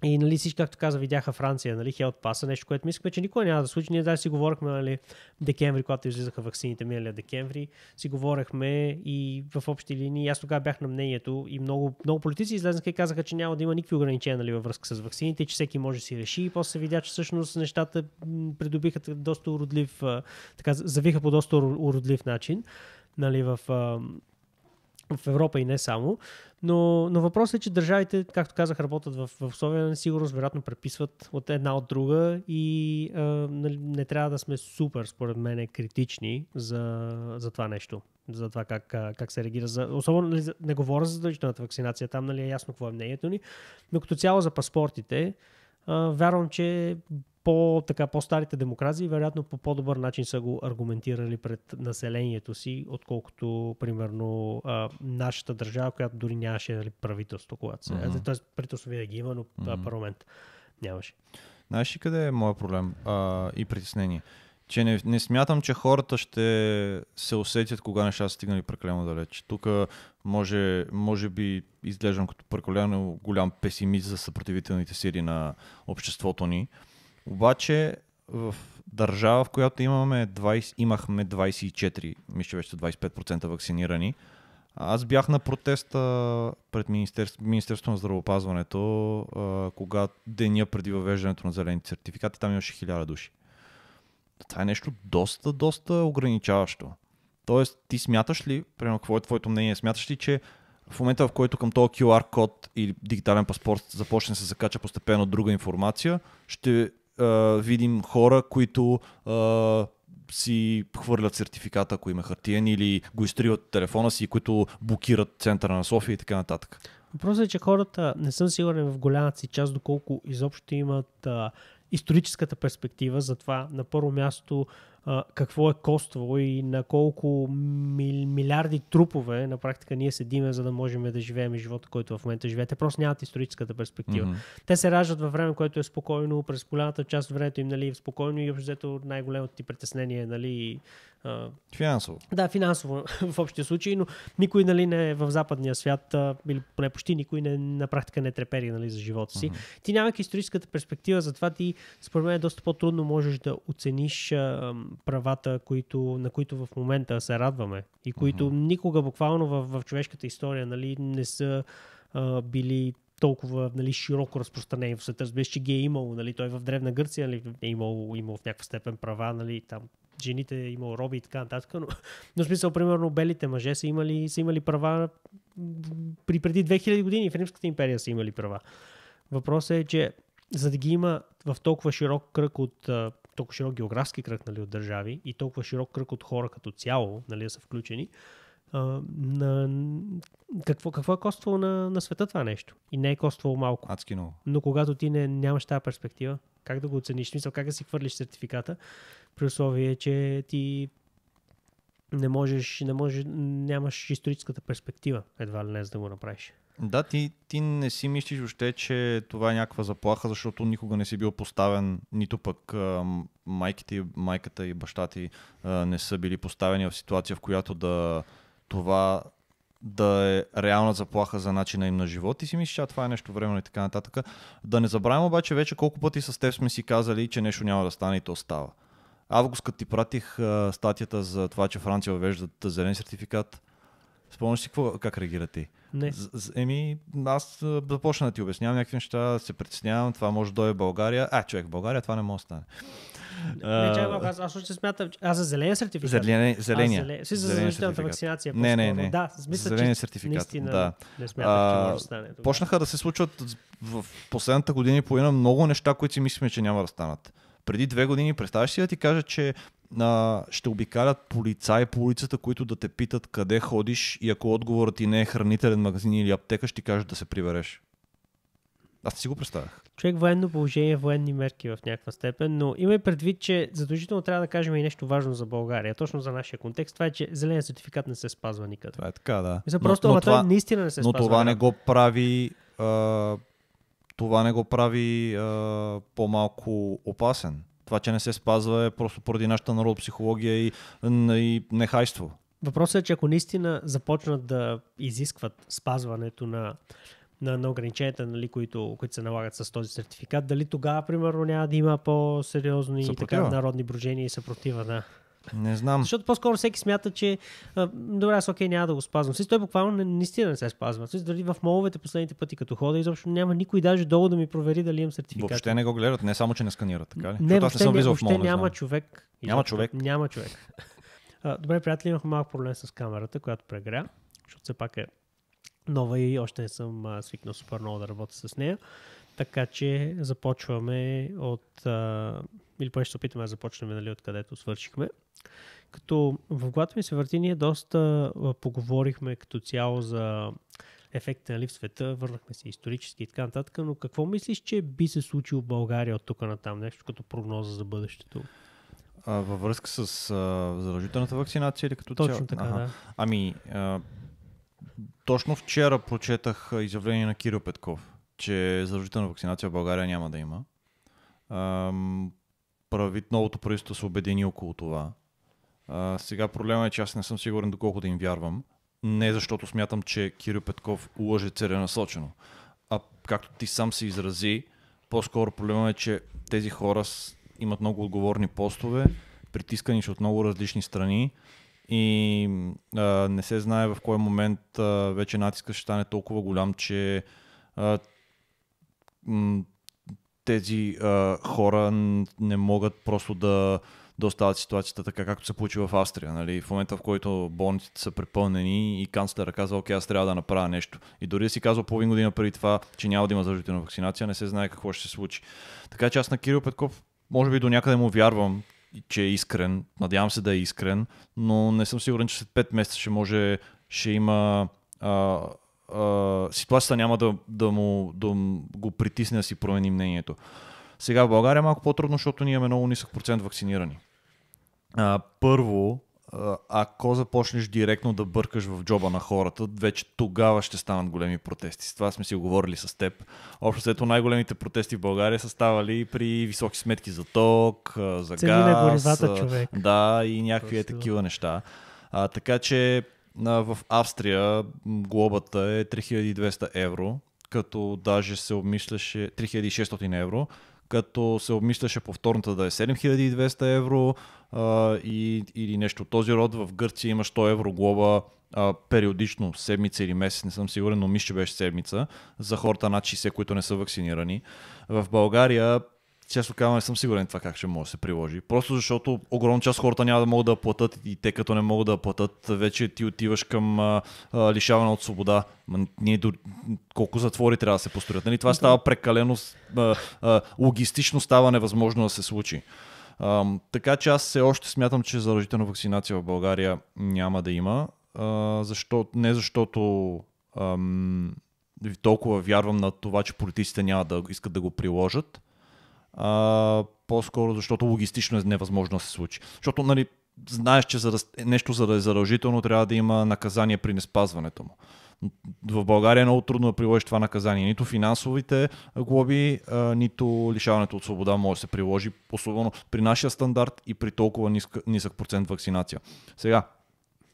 и нали всички, както каза, видяха Франция, нали, Хелт Паса, нещо, което мисля, че никога няма да случи. Ние даже си говорихме, нали, декември, когато излизаха ваксините миналия декември, си говорихме и в общи линии, аз тогава бях на мнението и много, много политици излезнаха и казаха, че няма да има никакви ограничения нали, във връзка с ваксините, че всеки може да си реши. И после се видя, че всъщност нещата придобиха доста уродлив, така, завиха по доста уродлив начин нали, в в Европа и не само. Но, но въпросът е, че държавите, както казах, работят в, в условия на сигурност, вероятно преписват от една от друга и а, нали, не трябва да сме супер, според мен, критични за, за това нещо, за това как, как се реагира. За, особено нали, не говоря за задължителната вакцинация, там нали, е ясно какво е мнението ни, но като цяло за паспортите, а, вярвам, че по, така, по-старите демокрации, вероятно по по-добър начин са го аргументирали пред населението си, отколкото, примерно, а, нашата държава, която дори нямаше нали, правителство, когато се. Mm-hmm. Тоест, правителство винаги е има, но mm-hmm. парламент нямаше. Знаеш ли къде е моят проблем а, и притеснение? Че не, не смятам, че хората ще се усетят кога неща са стигнали прекалено далеч. Тук може, може би изглеждам като прекалено голям песимист за съпротивителните сили на обществото ни. Обаче в държава, в която имаме 20, имахме 24, мисля, вече 25% вакцинирани, аз бях на протеста пред Министерството, Министерство на здравеопазването, когато кога деня преди въвеждането на зелените сертификати, там имаше хиляда души. Това е нещо доста, доста ограничаващо. Тоест, ти смяташ ли, примерно, какво е твоето мнение, смяташ ли, че в момента, в който към този QR код или дигитален паспорт започне да се закача постепенно друга информация, ще а, видим хора, които а, си хвърлят сертификата, ако има хартиен, или го изтриват телефона си, които блокират центъра на София и така нататък. Въпросът е, че хората, не съм сигурен в голямата си част, доколко изобщо имат а, историческата перспектива за това на първо място а, какво е коство и на колко милиарди трупове на практика ние седиме, за да можем да живеем живота, който в момента живеете. Просто нямат историческата перспектива. Mm-hmm. Те се раждат във време, което е спокойно, през голямата част от времето им нали, спокойно и общо най големото ти притеснение нали, а... Финансово. Да, финансово в общия случай, но никой нали, не е в западния свят, а, или поне почти никой не, на практика не трепери нали, за живота си. Uh-huh. Ти нямайки историческата перспектива, затова ти според мен е доста по-трудно можеш да оцениш а, правата, които, на които в момента се радваме и които mm-hmm. никога буквално в, в човешката история нали, не са а, били толкова нали, широко разпространение в света. Разбира че ги е имало. Нали, той е в Древна Гърция нали, е имал, имал в някаква степен права, нали, там жените е имал роби и така нататък. Но, но в смисъл, примерно, белите мъже са имали, са имали права при преди 2000 години. В Римската империя са имали права. Въпросът е, че за да ги има в толкова широк кръг от толкова широк географски кръг нали, от държави и толкова широк кръг от хора като цяло нали, да са включени, а, на, какво, какво е коствало на, на света това нещо? И не е коствало малко. Адски много. Но когато ти не, нямаш тази перспектива, как да го оцениш? Мисъл, как да си хвърлиш сертификата, при условие, че ти не можеш, не можеш, нямаш историческата перспектива, едва ли не, за да го направиш. Да, ти, ти не си мислиш въобще, че това е някаква заплаха, защото никога не си бил поставен, нито пък а, майките, майката и баща ти а, не са били поставени в ситуация, в която да това да е реална заплаха за начина им на живот и си мислиш, че това е нещо време и така нататък. Да не забравим обаче вече колко пъти с теб сме си казали, че нещо няма да стане и то става. Август, като ти пратих а, статията за това, че Франция въвежда зелен сертификат, Спомняш си какво, как реагира ти? Не. З, еми, аз започна да ти обяснявам някакви неща, се притеснявам, това може да дойде в България. А, човек, в България това не може да стане. Не, не, че, аз, аз ще смятам, аз за зеления сертификат. Зеления. зеления. Зелен, си за задължителната вакцинация. Не, не, не. Да, мисля, зеления че сертификат. Наистина, да. Не смятам, а, че може да стане. Почнаха да се случват в последната година и половина много неща, които си мислиме, че няма да станат преди две години, представяш си да ти кажа, че а, ще обикалят полицаи по улицата, които да те питат къде ходиш и ако отговорът ти не е хранителен магазин или аптека, ще ти кажат да се прибереш. Аз не си го представях. Човек военно положение, военни мерки в някаква степен, но има и предвид, че задължително трябва да кажем и нещо важно за България, точно за нашия контекст. Това е, че зеления сертификат не се спазва никъде. Това е така, да. Мисля, просто, но, това, това, наистина не се но спазва. Но това не го прави а, това не го прави а, по-малко опасен. Това, че не се спазва е просто поради нашата народопсихология и, и нехайство. Въпросът е, че ако наистина започнат да изискват спазването на, на, на ограниченията, нали, които, които се налагат с този сертификат, дали тогава, примерно, няма да има по-сериозни и така, народни брожения и съпротива, да. Не знам. Защото по-скоро всеки смята, че добре, аз окей, няма да го спазвам. Си, той буквално наистина не се спазва. Си, дали в моловете последните пъти, като хода, изобщо няма никой даже долу да ми провери дали имам сертификат. Въобще не го гледат, не само, че не сканират, така ли? Не, въобще, аз не съм влизал в мол, няма човек. Няма човек. Няма човек. Добре, приятели, имах малък проблем с камерата, която прегря, защото все пак е нова и още не съм свикнал супер много да работя с нея. Така че започваме от... А, или поне ще се опитаме да започнем нали, откъдето свършихме. Като в главата ми се върти, ние доста поговорихме като цяло за ефекта на нали, в света, върнахме се исторически и така нататък, но какво мислиш, че би се случило в България от тук там, Нещо като прогноза за бъдещето? А, във връзка с а, задължителната вакцинация или като Точно цяло? така, ага. да. Ами, а, точно вчера прочетах изявление на Кирил Петков, че задължителна вакцинация в България няма да има. А, правит, новото правителство се обедини около това. А, сега проблема е, че аз не съм сигурен доколко да им вярвам. Не защото смятам, че Кирил Петков лъже целенасочено. А както ти сам се изрази, по-скоро проблема е, че тези хора имат много отговорни постове, притискани от много различни страни и а, не се знае в кой момент а, вече натискът ще стане толкова голям, че а, тези а, хора не могат просто да да остават ситуацията така, както се получи в Австрия. Нали? В момента, в който болниците са препълнени и канцлера казва, окей, аз трябва да направя нещо. И дори да си казва половин година преди това, че няма да има задължителна вакцинация, не се знае какво ще се случи. Така че аз на Кирил Петков, може би до някъде му вярвам, че е искрен. Надявам се да е искрен, но не съм сигурен, че след 5 месеца ще може, ще има а, а, ситуацията няма да, да, му, да го притисне да си промени мнението. Сега в България е малко по-трудно, защото ние имаме много нисък процент вакцинирани а, първо, ако започнеш директно да бъркаш в джоба на хората, вече тогава ще станат големи протести. С това сме си говорили с теб. Общо след най-големите протести в България са ставали при високи сметки за ток, за Цели газ. Горизата, човек. Да, и някакви е такива неща. А, така че в Австрия глобата е 3200 евро, като даже се обмисляше 3600 евро, като се обмисляше повторната да е 7200 евро, а, и, или нещо от този род. В Гърция имаш 100 евро глоба а, периодично, седмица или месец, не съм сигурен, но мисля, че беше седмица, за хората над 60, които не са вакцинирани. В България често казвам, не съм сигурен това как ще може да се приложи. Просто защото огромна част хората няма да могат да платят и те като не могат да платят, вече ти отиваш към а, а, лишаване от свобода. Ние до... Колко затвори трябва да се построят? Нали? Това да. става прекалено, а, а, логистично става невъзможно да се случи така че аз все още смятам, че заражителна вакцинация в България няма да има. А, защо, не защото ам, толкова вярвам на това, че политиците няма да искат да го приложат, а, по-скоро защото логистично е невъзможно да се случи. Защото, нали, знаеш, че за да, нещо за да е заражително, трябва да има наказание при неспазването му в България е много трудно да приложиш това наказание. Нито финансовите глоби, нито лишаването от свобода може да се приложи, особено при нашия стандарт и при толкова нисък, нисък процент вакцинация. Сега,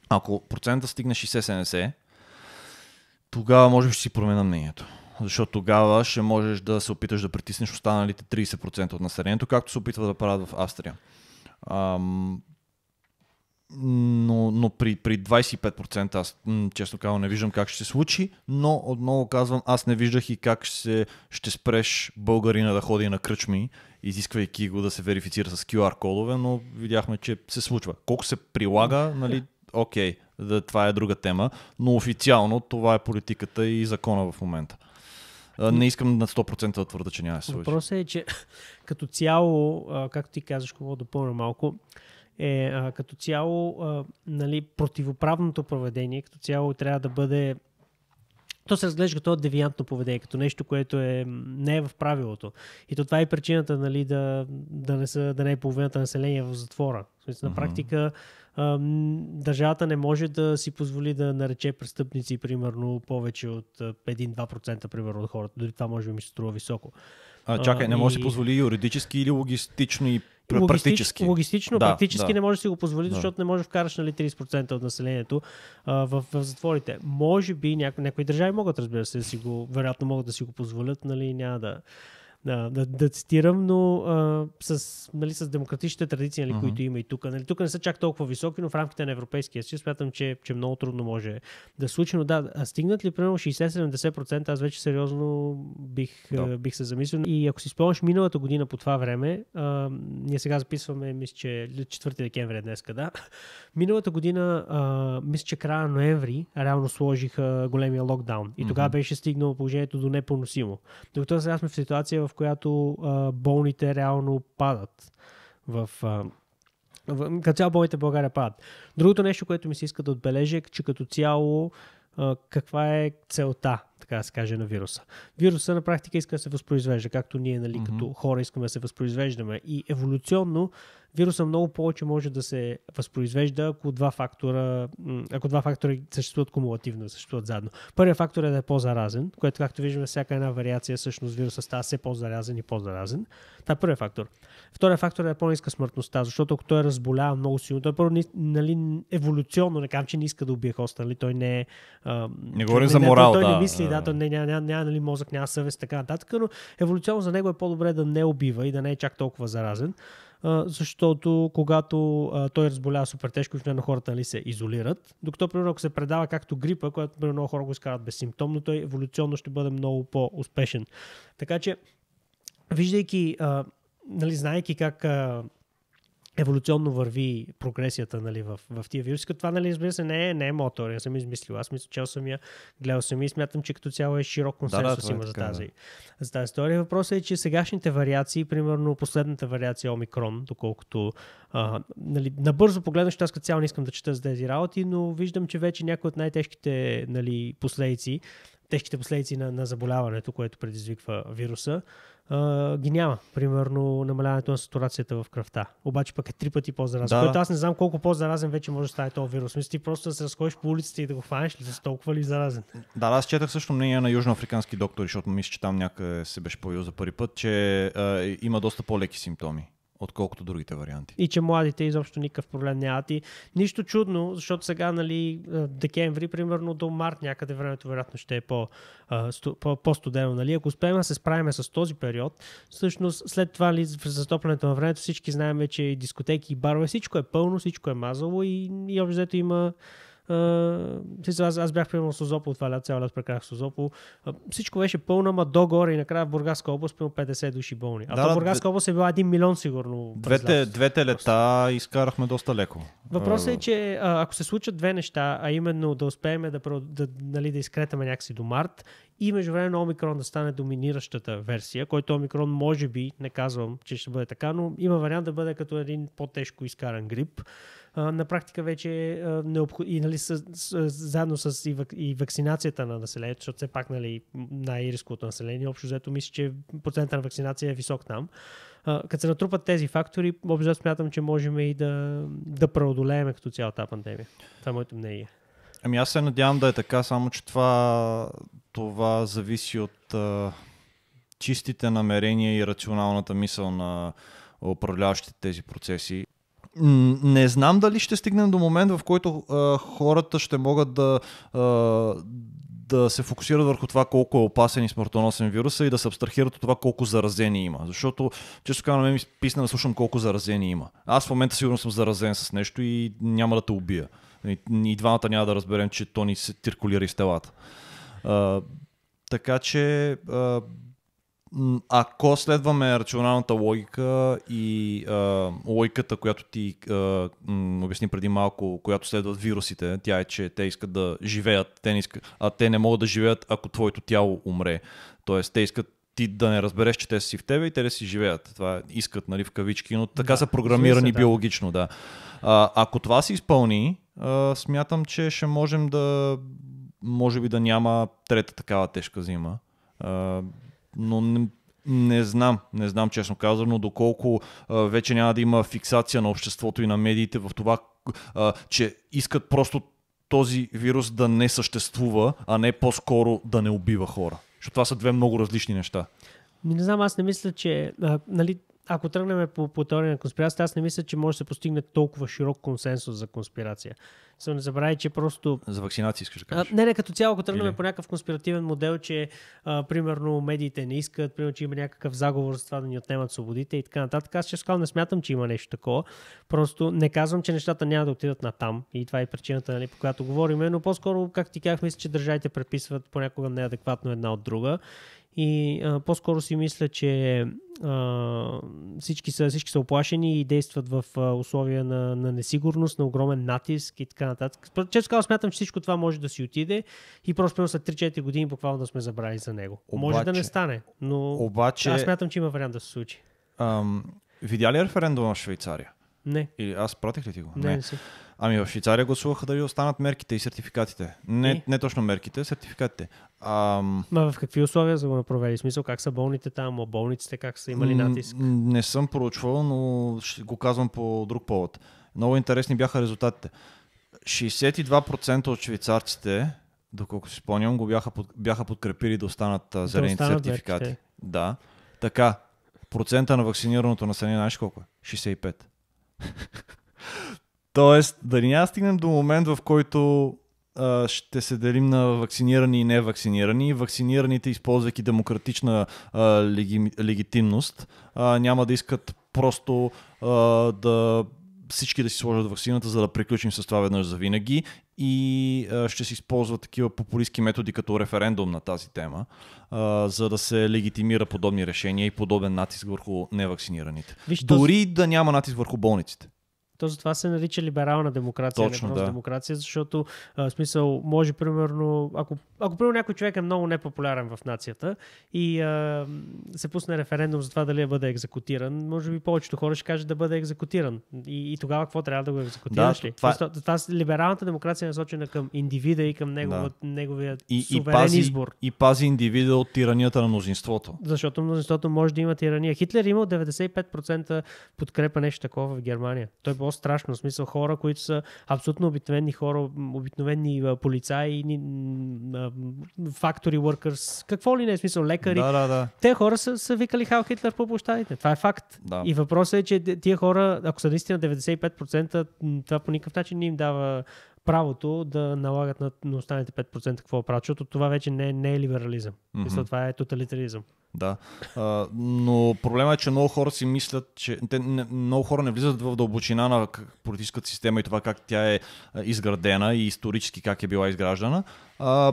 ако процента стигне 60-70, тогава може би ще си променя мнението. Защото тогава ще можеш да се опиташ да притиснеш останалите 30% от населението, както се опитва да правят в Австрия. Ам, но, но при, при 25% аз честно казвам не виждам как ще се случи, но отново казвам, аз не виждах и как ще, се, ще спреш българина да ходи на кръчми, изисквайки го да се верифицира с QR кодове, но видяхме, че се случва. Колко се прилага, нали, окей, okay, да, това е друга тема, но официално това е политиката и закона в момента. Не искам на 100% да твърда, че няма се случи. Въпросът е, че като цяло, както ти казваш, какво допълня малко, е а, като цяло а, нали, противоправното поведение, като цяло трябва да бъде то се разглежда като девиантно поведение, като нещо, което е, не е в правилото. И то това е причината нали, да, да, не са, да не е половината население в затвора. Смисъл, на практика държавата не може да си позволи да нарече престъпници примерно повече от 1-2% примерно от хората. Дори това може би ми се струва високо. А, чакай, не може да и... си позволи юридически или логистично и практически. Логистично, да, практически да. не можеш да си го позволиш, да. защото не можеш да вкараш нали, 30% от населението а, в, в затворите. Може би някои държави могат, разбира се, да си го, вероятно могат да си го позволят, нали, няма да да, да, да цитирам, но а, с, нали, с демократичните традиции, нали, uh-huh. които има и тук. Нали, тук не са чак толкова високи, но в рамките на Европейския съюз смятам, че, че много трудно може да случи. Но да, а стигнат ли примерно 60-70%, аз вече сериозно бих, да. бих се замислил. И ако си спомняш миналата година по това време, а, ние сега записваме, мисля, че 4 декември е днес, да. Миналата година, а, мисля, че края ноември, реално сложиха големия локдаун. И uh-huh. тогава беше стигнало положението до непоносимо. Докато сега сме в ситуация, в която а, болните реално падат в а, като цяло болните в България падат. Другото нещо, което ми се иска да отбележа е, че като цяло каква е целта, така да се каже, на вируса. Вируса на практика иска да се възпроизвежда, както ние, нали, mm-hmm. като хора искаме да се възпроизвеждаме. И еволюционно вируса много повече може да се възпроизвежда, ако два фактора, ако два фактора съществуват кумулативно, съществуват заедно. Първият фактор е да е по-заразен, което, както виждаме, всяка една вариация, всъщност вируса става все по-заразен и по-заразен. Това е първият фактор. Вторият фактор е по-ниска смъртността, защото ако той разболява много силно, той първо нали, еволюционно, не казвам, че не иска да убие хоста, нали, той не е. Не не, за морал. Той, той да, не мисли, да, да той не, няма, няма, няма нали, мозък, няма съвест, така нататък, но еволюционно за него е по-добре да не убива и да не е чак толкова заразен защото когато той разболява супер тежко и в на хората нали, се изолират, докато примерно ако се предава както грипа, която нали, много хора го изкарат безсимптомно, той еволюционно ще бъде много по-успешен. Така че, виждайки, нали, знаеки как еволюционно върви прогресията нали, в, в тия вируси. Като това, нали, разбира се, не е, не е мотор. не съм измислил. Аз мисля, че съм я гледал съм и смятам, че като цяло е широк консенсус да, да, е има е за, тази, да. за тази история. Въпросът е, че сегашните вариации, примерно последната вариация Омикрон, доколкото а, нали, набързо защото аз като цяло не искам да чета за тези работи, но виждам, че вече някои от най-тежките нали, последици тежките последици на, на заболяването, което предизвиква вируса, а, ги няма. Примерно намаляването на сатурацията в кръвта. Обаче пък е три пъти по-заразен. Да. Което аз не знам колко по-заразен вече може да стане този вирус. Мисля, ти просто да се разходиш по улицата и да го хванеш ли, за толкова ли заразен? Да, аз четах също мнение на южноафрикански доктори, защото мисля, че там някъде се беше появил за първи път, че а, има доста по-леки симптоми отколкото другите варианти. И че младите изобщо никакъв проблем нямат. И нищо чудно, защото сега, нали, декември, примерно до март някъде времето вероятно ще е по, по-студено. Нали? Ако успеем да се справим с този период, всъщност след това нали, в затоплянето на времето всички знаем, че и дискотеки, и барове, всичко е пълно, всичко е мазало и, и общо има Uh, аз, аз бях приемал с това лято, цял лято прекарах с Uh, всичко беше пълно, ма догоре и накрая в Бургаска област примерно 50 души болни. А да, то Бургаска област е била 1 милион сигурно. Двете, двете лета изкарахме доста леко. Въпросът е, че ако се случат две неща, а именно да успеем да, да, да, нали, да изкретаме някакси до март и между време Омикрон да стане доминиращата версия, който Омикрон може би, не казвам, че ще бъде така, но има вариант да бъде като един по-тежко изкаран грип на практика вече а, и, нали, с, с, заедно с и, вак... и вакцинацията на населението, защото все пак нали, най-рисковото население, общо взето мисля, че процента на вакцинация е висок там. Като се натрупат тези фактори, общо смятам, че можем и да, да преодолеем като цялата тази пандемия. Това е моето мнение. Ами аз се надявам да е така, само че това, това зависи от а, чистите намерения и рационалната мисъл на управляващите тези процеси не знам дали ще стигнем до момент, в който а, хората ще могат да, а, да се фокусират върху това колко е опасен и смъртоносен вируса и да се абстрахират от това колко заразени има. Защото, често казвам, ми писна да слушам колко заразени има. Аз в момента сигурно съм заразен с нещо и няма да те убия. И, и двамата няма да разберем, че то ни се циркулира из телата. А, така че а, ако следваме рационалната логика и а, логиката, която ти а, м, обясни преди малко, която следват вирусите, тя е, че те искат да живеят, те не искат, а те не могат да живеят, ако твоето тяло умре. Тоест, те искат ти да не разбереш, че те са си в тебе и те да си живеят. Това искат, нали, в кавички, но така да, са програмирани се, да. биологично, да. А, ако това се изпълни, а, смятам, че ще можем да, може би да няма трета такава тежка зима но не, не знам, не знам честно казано, доколко а, вече няма да има фиксация на обществото и на медиите в това, а, че искат просто този вирус да не съществува, а не по-скоро да не убива хора. Защото това са две много различни неща. Не знам, аз не мисля, че а, нали, ако тръгнем по, по теория на конспирация, аз не мисля, че може да се постигне толкова широк консенсус за конспирация. Съм не забравяй, че просто. За вакцинация искаш да кажеш. А, не, не, като цяло, ако тръгнем Или... по някакъв конспиративен модел, че а, примерно медиите не искат, примерно, че има някакъв заговор за това да ни отнемат свободите и така нататък. Аз скал не смятам, че има нещо такова. Просто не казвам, че нещата няма да отидат на там. И това е причината, нали, по която говорим. Но по-скоро, как ти казах, мисля, че държавите преписват понякога неадекватно една от друга и а, по-скоро си мисля, че а, всички, са, всички са оплашени и действат в а, условия на, на несигурност, на огромен натиск и така нататък. Често казвам, смятам, че всичко това може да си отиде и просто след 3-4 години буквално да сме забрали за него. Обаче, може да не стане, но обаче, аз смятам, че има вариант да се случи. Ам, видя ли референдума в Швейцария? Не. Или аз пратих ли ти го? Не, не, не си. Ами в Швейцария гласуваха дали останат мерките и сертификатите. Не, и? не точно мерките, сертификатите. Ам... Ма в какви условия за го направили Смисъл, как са болните там, болниците, как са имали натиск? Не съм проучвал, но ще го казвам по друг повод. Много интересни бяха резултатите. 62% от швейцарците, доколко си спомням, го бяха, под, бяха подкрепили да останат а, зелените да останат сертификати. Мерките. Да. Така, процента на вакцинираното население, знаеш колко е? 65. Тоест, да ни стигнем до момент, в който а, ще се делим на вакцинирани и невакцинирани. Вакцинираните, използвайки демократична а, леги, легитимност, а, няма да искат просто а, да всички да си сложат вакцината, за да приключим с това веднъж за винаги и а, ще се използват такива популистски методи като референдум на тази тема, а, за да се легитимира подобни решения и подобен натиск върху невакцинираните. Виж, Дори този... да няма натиск върху болниците. То затова се нарича либерална демокрация, Точно, не просто да. демокрация, защото а, в смисъл може примерно, ако, ако примерно някой човек е много непопулярен в нацията и а, се пусне референдум за това дали да бъде екзекутиран, може би повечето хора ще кажат да бъде екзекутиран. И, и тогава какво трябва да го екзекутираш да, ли? Това... Е- това, либералната демокрация е насочена към индивида и към негов, да. неговия и, суверен и пази, избор. И пази индивида от тиранията на мнозинството. Защото мнозинството може да има тирания. Хитлер имал 95% подкрепа нещо такова в Германия. Той по-страшно. В смисъл хора, които са абсолютно обикновени хора, обикновени полицаи, фактори workers, какво ли не е смисъл, лекари. Да, да, да. Те хора са, са викали Хал Хитлер по площадите. Това е факт. Да. И въпросът е, че тия хора, ако са наистина 95%, това по никакъв начин не им дава правото да налагат на, на останалите 5% какво правят, защото това вече не, не е либерализъм. Mm-hmm. Мисля, това е тоталитаризъм. Да. А, но проблема е, че много хора си мислят, че те, не, много хора не влизат в дълбочина на политическата система и това как тя е изградена и исторически как е била изграждана. А,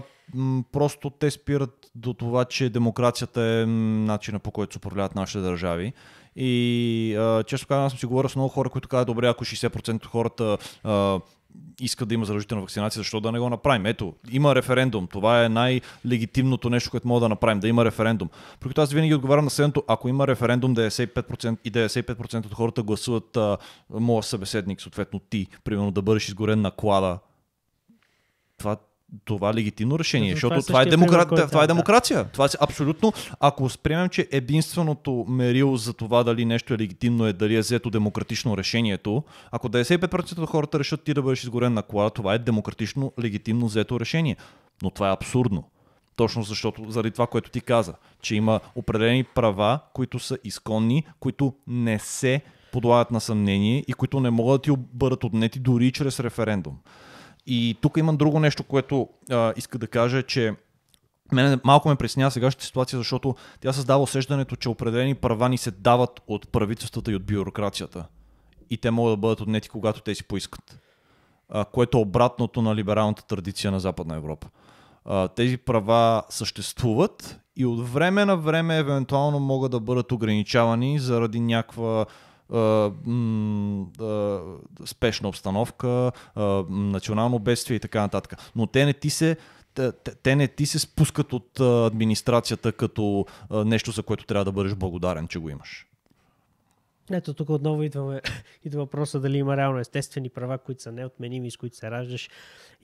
просто те спират до това, че демокрацията е начина по който се управляват нашите държави. И а, често казвам, аз съм си говорил с много хора, които казват, добре, ако 60% от хората а, иска да има задължителна вакцинация, защо да не го направим? Ето, има референдум. Това е най-легитимното нещо, което мога да направим, да има референдум. Прокато аз винаги отговарям на следното, ако има референдум 95% и 95% от хората гласуват а, моя събеседник, съответно ти, примерно да бъдеш изгорен на клада, това това е легитимно решение, защото това, е, демокра... е, това е, е демокрация. Да. Това е абсолютно. Ако сприемем, че единственото мерило за това дали нещо е легитимно е дали е взето демократично решението, ако 95% от хората решат ти да бъдеш изгорен на кола, това е демократично легитимно взето решение. Но това е абсурдно. Точно защото, заради това, което ти каза, че има определени права, които са изконни, които не се подлагат на съмнение и които не могат да ти бъдат отнети дори чрез референдум. И тук имам друго нещо, което а, иска да кажа, че Мене малко ме преснява сегашната ситуация, защото тя създава усещането, че определени права ни се дават от правителствата и от бюрокрацията. И те могат да бъдат отнети, когато те си поискат. А, което е обратното на либералната традиция на Западна Европа. А, тези права съществуват и от време на време евентуално могат да бъдат ограничавани заради някаква спешна обстановка, национално бедствие и така нататък. Но те не ти се те не ти се спускат от администрацията като нещо, за което трябва да бъдеш благодарен, че го имаш. Ето тук отново идва идва въпроса дали има реално естествени права, които са неотменими, с които се раждаш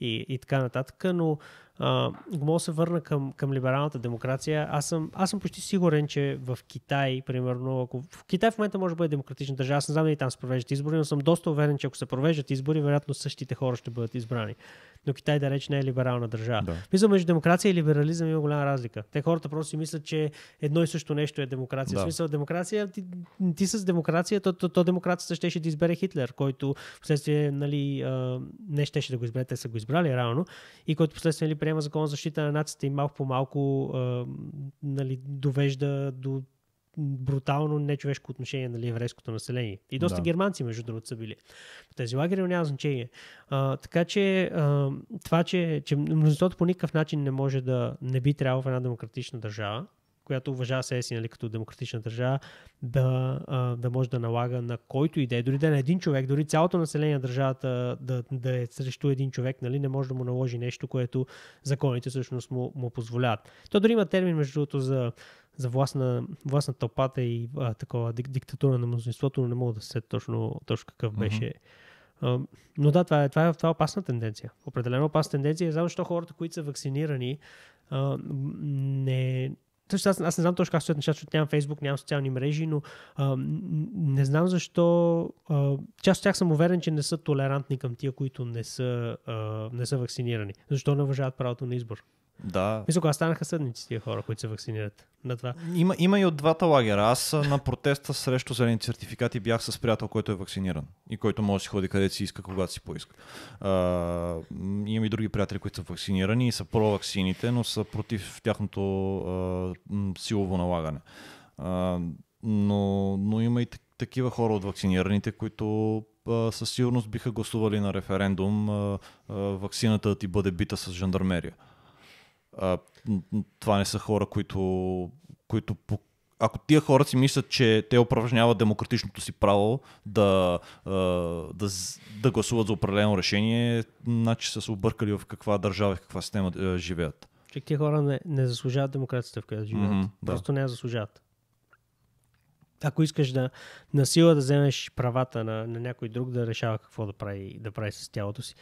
и, и така нататък, но а, мога да се върна към, към либералната демокрация, аз съм, аз съм почти сигурен, че в Китай, примерно, ако в Китай в момента може да бъде демократична държава, аз не знам дали там се провеждат избори, но съм доста уверен, че ако се провеждат избори, вероятно същите хора ще бъдат избрани но Китай да реч, не е либерална държава. Да. Мисля, между демокрация и либерализъм има голяма разлика. Те хората просто си мислят, че едно и също нещо е демокрация. Да. В смисъл, демокрация, ти, ти с демокрация, то, то, то демокрацията щеше да избере Хитлер, който последствие, нали, не щеше да го избере, те са го избрали рано, и който последствие нали, приема закон за защита на нацията и малко по малко нали, довежда до брутално нечовешко отношение на нали, еврейското население. И доста да. германци, между другото, са били. В Тези лагери но няма значение. А, така че а, това, че, че мнозинството по никакъв начин не може да не би трябвало в една демократична държава, която уважава себе си нали, като демократична държава, да, а, да може да налага на който и да е, дори да е на един човек, дори цялото население на държавата да, да е срещу един човек, нали, не може да му наложи нещо, което законите всъщност му, му позволяват. То дори има термин, между другото, за за власт на, власт на тълпата и а, такова дик, диктатура на мнозинството, но не мога да се сетя точно, точно какъв беше. Mm-hmm. А, но да, това е, това, е, това е опасна тенденция. Определено опасна тенденция. Знам, защо хората, които са вакцинирани, а, не, също аз, аз не знам точно как стоят нещата, защото нямам Facebook, нямам социални мрежи, но а, не знам защо. А, част от тях съм уверен, че не са толерантни към тия, които не са, а, не са вакцинирани. Защо не уважават правото на избор? Да. Мисля, кога станаха съдници тия хора, които се вакцинират? На това. Има, има и от двата лагера. Аз на протеста срещу зелени сертификати бях с приятел, който е вакциниран и който може да си ходи къде си иска, когато си поиска. А, имам и други приятели, които са вакцинирани и са проваксините, но са против тяхното а, силово налагане. А, но, но има и такива хора от вакцинираните, които със сигурност биха гласували на референдум а, а, вакцината да ти бъде бита с жандармерия а, това не са хора, които, които ако тия хора си мислят, че те упражняват демократичното си право да, да, да гласуват за определено решение, значи са се объркали в каква държава и в каква система живеят. Че тия хора не, не заслужават демокрацията, в която живеят. Mm-hmm, да. Просто не я заслужават. Ако искаш да насила да вземеш правата на, на някой друг да решава какво да прави, да прави с тялото си.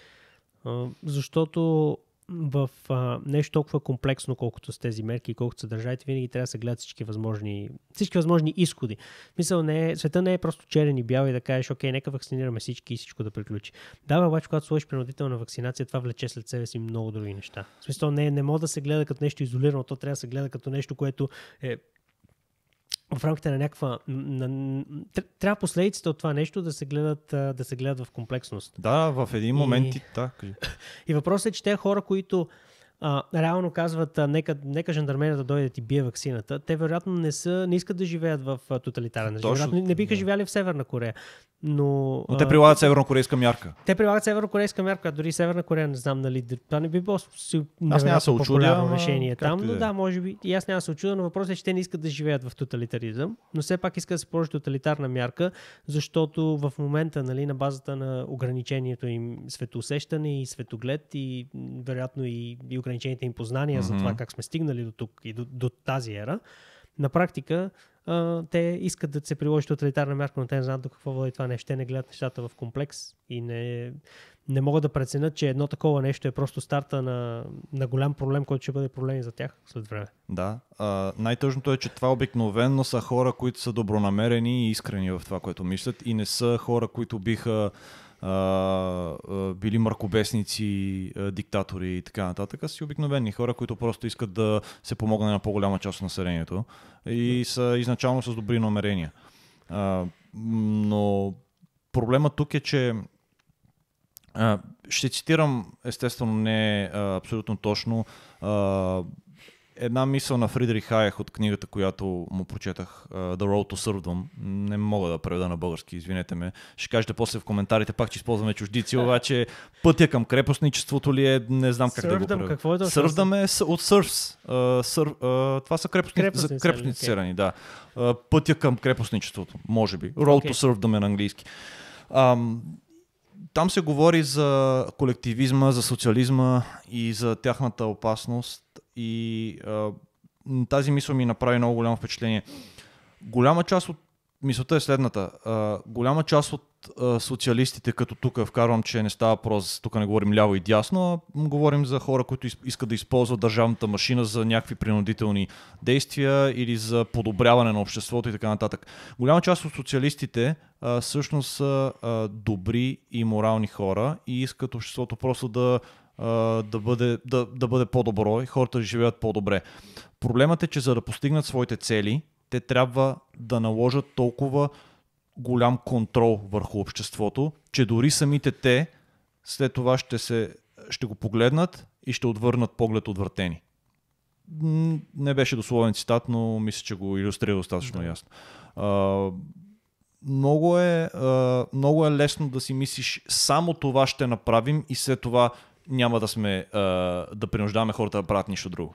Защото в а, нещо е толкова комплексно, колкото с тези мерки и колкото са винаги трябва да се гледат всички възможни, всички възможни изходи. Мисъл, не е, света не е просто черен и бял и да кажеш, окей, нека вакцинираме всички и всичко да приключи. Да, обаче, когато сложиш принудителна вакцинация, това влече след себе си много други неща. В смисъл, не, не може да се гледа като нещо изолирано, то трябва да се гледа като нещо, което е в рамките на някаква... На, трябва последиците от това нещо да се гледат, да се гледат в комплексност. Да, в един момент и... и да, кажи. И въпросът е, че те хора, които а, реално казват, а, нека, нека жандармерия да дойде и бие ваксината, те вероятно не, са, не искат да живеят в тоталитарен режим. Точно, не биха да. живяли в Северна Корея. Но, но те прилагат северно-корейска мярка. Те прилагат северо-корейска мярка, дори Северна Корея не знам, нали, това не би било аз няма се очудя, решение там, но е. да, може би и аз няма се очуда, но въпросът е, че те не искат да живеят в тоталитаризъм, но все пак искат да се положи тоталитарна мярка, защото в момента, нали, на базата на ограничението им светоусещане и светоглед и вероятно и, и ограничените им познания mm-hmm. за това как сме стигнали до тук и до, до тази ера, на практика а, те искат да се приложи тоталитарна мярка, но те не знаят до какво води това нещо. Те не гледат нещата в комплекс и не, не могат да преценят, че едно такова нещо е просто старта на, на голям проблем, който ще бъде проблем за тях след време. Да. А, най-тъжното е, че това обикновено са хора, които са добронамерени и искрени в това, което мислят и не са хора, които биха а, а, били мракобесници, а, диктатори и така нататък, а си обикновени хора, които просто искат да се помогне на по-голяма част от населението и са изначално с добри намерения. А, но проблема тук е, че а, ще цитирам, естествено, не е, а, абсолютно точно а, една мисъл на Фридрих Хаях от книгата, която му прочетах, The Road to Serdom. Не мога да преведа на български, извинете ме. Ще кажете после в коментарите пак, че използваме чуждици, обаче пътя към крепостничеството ли е, не знам как Surfdom, да го какво е да Сърфдъм е от сърфс. Uh, сър, uh, това са крепостни, крепостни, за крепостници okay. да. Uh, пътя към крепостничеството, може би. Road okay. to Serdom е на английски. Um, там се говори за колективизма, за социализма и за тяхната опасност. И а, тази мисъл ми направи много голямо впечатление. Голяма част от мисълта е следната. А, голяма част от а, социалистите, като тук вкарвам, че не става въпрос, тук не говорим ляво и дясно, а говорим за хора, които искат да използват държавната машина за някакви принудителни действия или за подобряване на обществото и така нататък. Голяма част от социалистите а, всъщност са а, добри и морални хора и искат обществото просто да да бъде, да, да бъде по-добро и хората да живеят по-добре. Проблемът е, че за да постигнат своите цели, те трябва да наложат толкова голям контрол върху обществото, че дори самите те след това ще, се, ще го погледнат и ще отвърнат поглед отвратени. Не беше дословен цитат, но мисля, че го иллюстрира достатъчно да. ясно. А, много е, а, много е лесно да си мислиш само това ще направим и след това няма да сме а, да принуждаваме хората да правят нищо друго.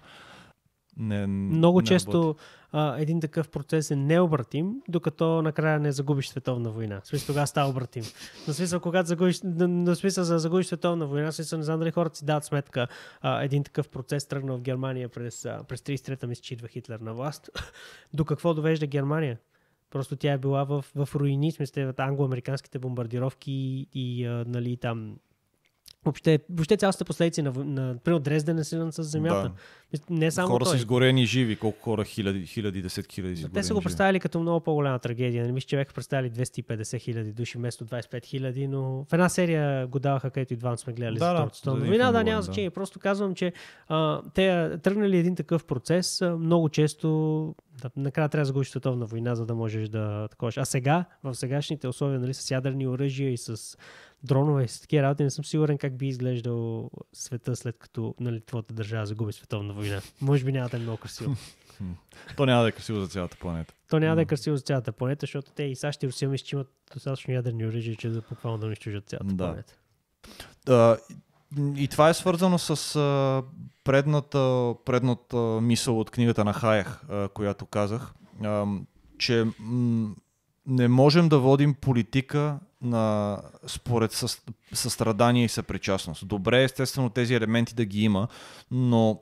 Не, Много не често а, един такъв процес е необратим, докато накрая не загубиш световна война. В смисъл, тогава става обратим. На смисъл, когато загубиш, на, на смисъл за загубиш световна война, смисъл, не знам дали хората си дават сметка, а, един такъв процес тръгна в Германия през, а, през 33-та, ми че идва Хитлер на власт. До какво довежда Германия? Просто тя е била в, в руини, смисъл, англо-американските бомбардировки и, и а, нали, там Въобще, въобще цялата последици на, на примерно Дрезден е силен с земята. Да. Не само хора той. са изгорени живи, колко хора, хиляди, хиляди десет хиляди изгорени Те са го представили като много по-голяма трагедия. Не мисля, че бяха представили 250 хиляди души вместо 25 хиляди, но в една серия го даваха, където и двамата сме гледали да, за торцата. Да, да, да, няма значение. Да. Просто казвам, че а, те тръгнали един такъв процес, а, много често да, накрая трябва да загубиш световна война, за да можеш да такова. А сега, в сегашните условия, нали, с ядрени оръжия и с дронове и такива работи, не съм сигурен как би изглеждал света след като нали, твоята държава загуби световна война. Може би няма да е много красиво. То няма да е красиво за цялата планета. То няма да е красиво за цялата планета, защото те и САЩ и Русия мисля, че имат достатъчно ядрени оръжия, че да буквално да унищожат цялата да. планета. Да, и това е свързано с предната, предната мисъл от книгата на Хаях, която казах, че не можем да водим политика на, според със, състрадание и съпричастност. Добре, естествено, тези елементи да ги има, но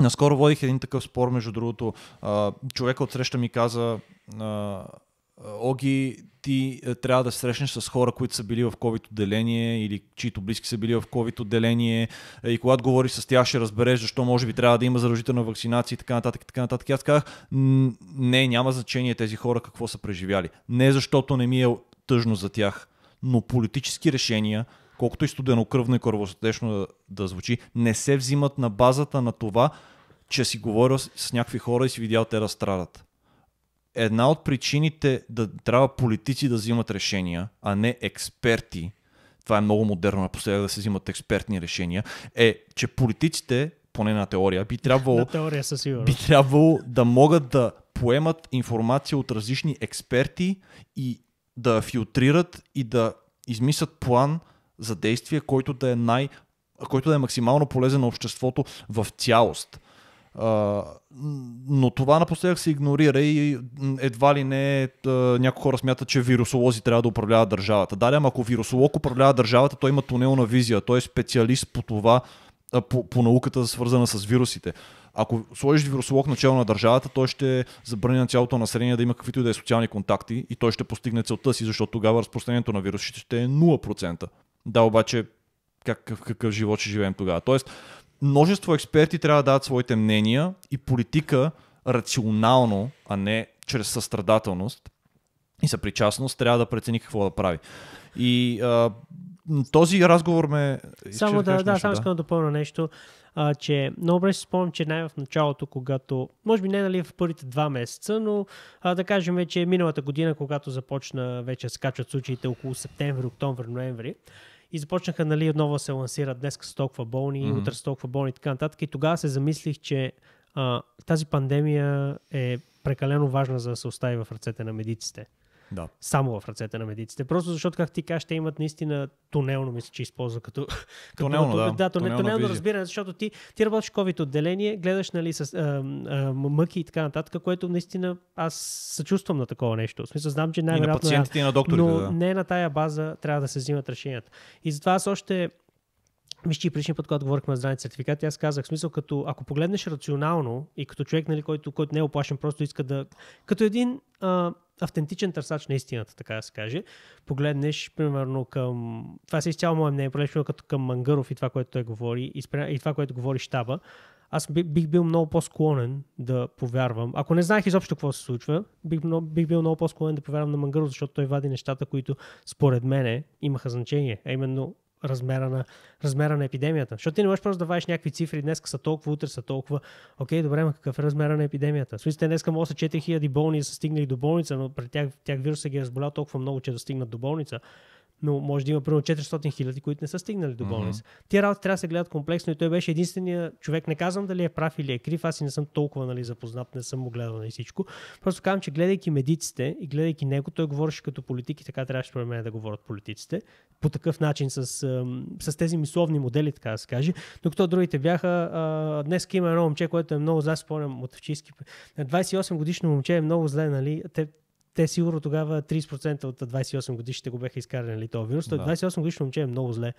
наскоро водих един такъв спор, между другото. Човек човека от среща ми каза, Оги, ти е, трябва да се срещнеш с хора, които са били в COVID отделение или чието близки са били в COVID отделение и когато говориш с тях ще разбереш защо може би трябва да има задължителна вакцинация и така нататък. И така нататък. Аз казах, не, няма значение тези хора какво са преживяли. Не защото не ми е тъжно за тях, но политически решения, колкото и студенокръвно и кръвосърдечно да, да звучи, не се взимат на базата на това, че си говорил с, с някакви хора и си видял те да страдат. Една от причините да трябва политици да взимат решения, а не експерти, това е много модерно напоследък да се взимат експертни решения, е, че политиците, поне на теория, би трябвало, на теория със би трябвало да могат да поемат информация от различни експерти и да филтрират и да измислят план за действие, който да е най който да е максимално полезен на обществото в цялост. но това напоследък се игнорира и едва ли не някои хора смятат, че вирусолози трябва да управляват държавата. Да, ама ако вирусолог управлява държавата, той има тунелна визия, той е специалист по това, по, по науката свързана с вирусите. Ако сложиш вирусолог начало на държавата, той ще забрани на цялото население да има каквито и да е социални контакти и той ще постигне целта си, защото тогава разпространението на вирус ще е 0%. Да, обаче какъв, какъв живот ще живеем тогава? Тоест, множество експерти трябва да дадат своите мнения и политика рационално, а не чрез състрадателност и съпричастност, трябва да прецени какво да прави. И а, този разговор ме... Само да, да, само искам да допълня нещо, а, че много добре си спомням, че най-в началото, когато, може би не нали в първите два месеца, но а, да кажем, че е миналата година, когато започна вече скачат случаите около септември, октомври, ноември, и започнаха нали, отново се лансират днес с толкова болни, mm-hmm. утре с толкова болни и така нататък. И тогава се замислих, че а, тази пандемия е прекалено важна за да се остави в ръцете на медиците да. само в ръцете на медиците. Просто защото, как ти кажеш, те имат наистина тунелно, мисля, че използва като... Тунелно, като, да. да тунелно, тунелно разбиране, защото ти, ти работиш COVID отделение, гледаш нали, с а, а, мъки и така нататък, което наистина аз съчувствам на такова нещо. В смисъл, знам, че най-вероятно... на е- пациентите, и на докторите, Но да. не на тая база трябва да се взимат решенията. И затова аз още Виж, че и предишния път, когато говорихме за здравни сертификати, аз казах, смисъл, като ако погледнеш рационално и като човек, нали, който, който не е оплашен, просто иска да... Като един а, автентичен търсач на истината, така да се каже. Погледнеш, примерно, към... Това се изцяло мое мнение, погледнеш като към Мангаров и това, което той говори, и, спря... и това, което говори Штаба. Аз бих бил много по-склонен да повярвам. Ако не знаех изобщо какво се случва, бих, бих бил много по-склонен да повярвам на Мангаров, защото той вади нещата, които според мене имаха значение. А именно размера на, размера на епидемията. Защото ти не можеш просто да ваеш някакви цифри, днес са толкова, утре са толкова. Окей, добре, ма какъв е размера на епидемията? Смисъл, те днес може са 4000 болни са стигнали до болница, но пред тях, тях вируса ги е разболял толкова много, че е да стигнат до болница но може да има примерно 400 хиляди, които не са стигнали до болница. Mm-hmm. Тия работи трябва да се гледат комплексно и той беше единствения човек. Не казвам дали е прав или е крив, аз и не съм толкова нали, запознат, не съм му гледал на нали, всичко. Просто казвам, че гледайки медиците и гледайки него, той говореше като политик и така трябваше според мен да говорят политиците. По такъв начин с, с тези мисловни модели, така да се каже. Докато другите бяха, днес има едно момче, което е много зле, спомням от вчиски. 28 годишно момче е много зле, нали? Те, те сигурно тогава 30% от 28 годишните го беха изкарали нали, този вирус. Той да. 28 годишно момче е много зле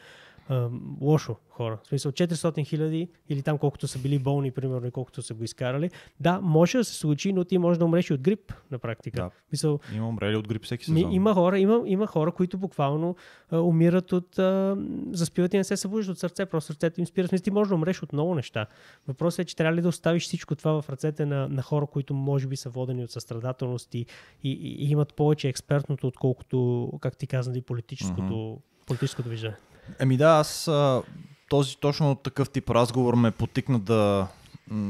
лошо хора. В смисъл 400 хиляди или там колкото са били болни, примерно, и колкото са го изкарали. Да, може да се случи, но ти може да умреш и от грип на практика. Да. Мисъл, има умрели от грип всеки сезон. Има хора, има, има хора които буквално а, умират от... А, заспиват и не се събуждат от сърце, просто сърцето им спира. Смисъл, ти можеш да умреш от много неща. Въпросът е, че трябва ли да оставиш всичко това в ръцете на, на хора, които може би са водени от състрадателност и, и, и имат повече експертното, отколкото, как ти каза, и нали, политическото, mm-hmm. политическото виждане. Еми да, аз този точно такъв тип разговор ме потикна да,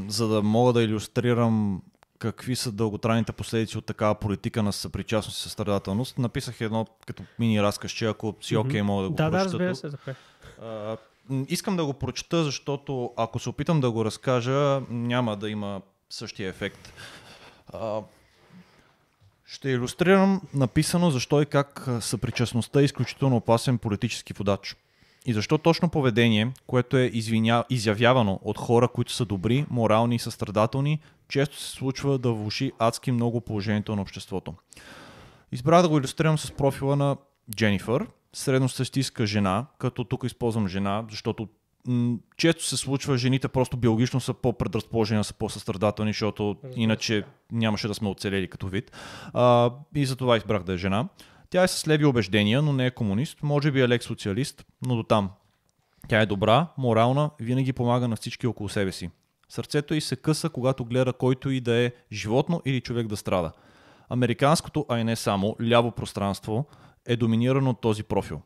за да мога да иллюстрирам какви са дълготрайните последици от такава политика на съпричастност и състрадателност. Написах едно като мини че ако си окей, okay, мога да го да, прочета. Да, разбира се, така. искам да го прочета, защото ако се опитам да го разкажа, няма да има същия ефект. А, ще иллюстрирам написано защо и как съпричастността е изключително опасен политически водач. И защо точно поведение, което е извиня... изявявано от хора, които са добри, морални и състрадателни, често се случва да влуши адски много положението на обществото. Избрах да го иллюстрирам с профила на Дженифър, средностатистическа жена, като тук използвам жена, защото м- често се случва, жените просто биологично са по-предразположени, са по-състрадателни, защото иначе нямаше да сме оцелели като вид. А, и затова избрах да е жена. Тя е с леви убеждения, но не е комунист, може би е лек социалист, но до там. Тя е добра, морална, винаги помага на всички около себе си. Сърцето й се къса, когато гледа който и да е животно или човек да страда. Американското, а и не само, ляво пространство е доминирано от този профил.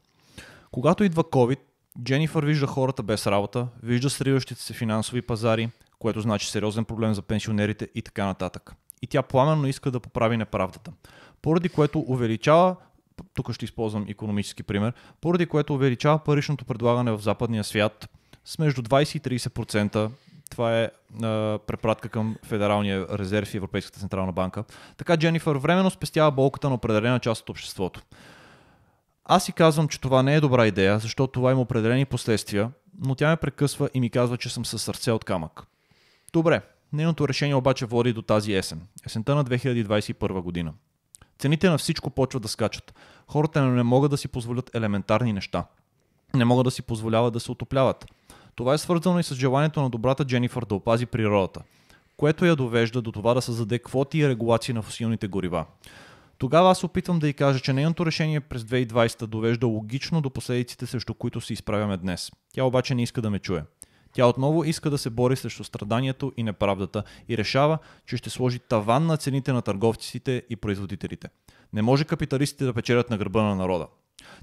Когато идва COVID, Дженифър вижда хората без работа, вижда сриващите се финансови пазари, което значи сериозен проблем за пенсионерите и така нататък. И тя пламенно иска да поправи неправдата, поради което увеличава тук ще използвам економически пример, поради което увеличава паричното предлагане в западния свят с между 20 и 30%. Това е а, препратка към Федералния резерв и Европейската централна банка. Така Дженифър временно спестява болката на определена част от обществото. Аз си казвам, че това не е добра идея, защото това има определени последствия, но тя ме прекъсва и ми казва, че съм със сърце от камък. Добре, нейното решение обаче води до тази есен, есента на 2021 година. Цените на всичко почват да скачат. Хората не могат да си позволят елементарни неща. Не могат да си позволяват да се отопляват. Това е свързано и с желанието на добрата Дженифър да опази природата, което я довежда до това да създаде квоти и регулации на фосилните горива. Тогава аз опитвам да й кажа, че нейното решение през 2020 довежда логично до последиците, срещу които се изправяме днес. Тя обаче не иска да ме чуе. Тя отново иска да се бори срещу страданието и неправдата и решава, че ще сложи таван на цените на търговците и производителите. Не може капиталистите да печелят на гърба на народа.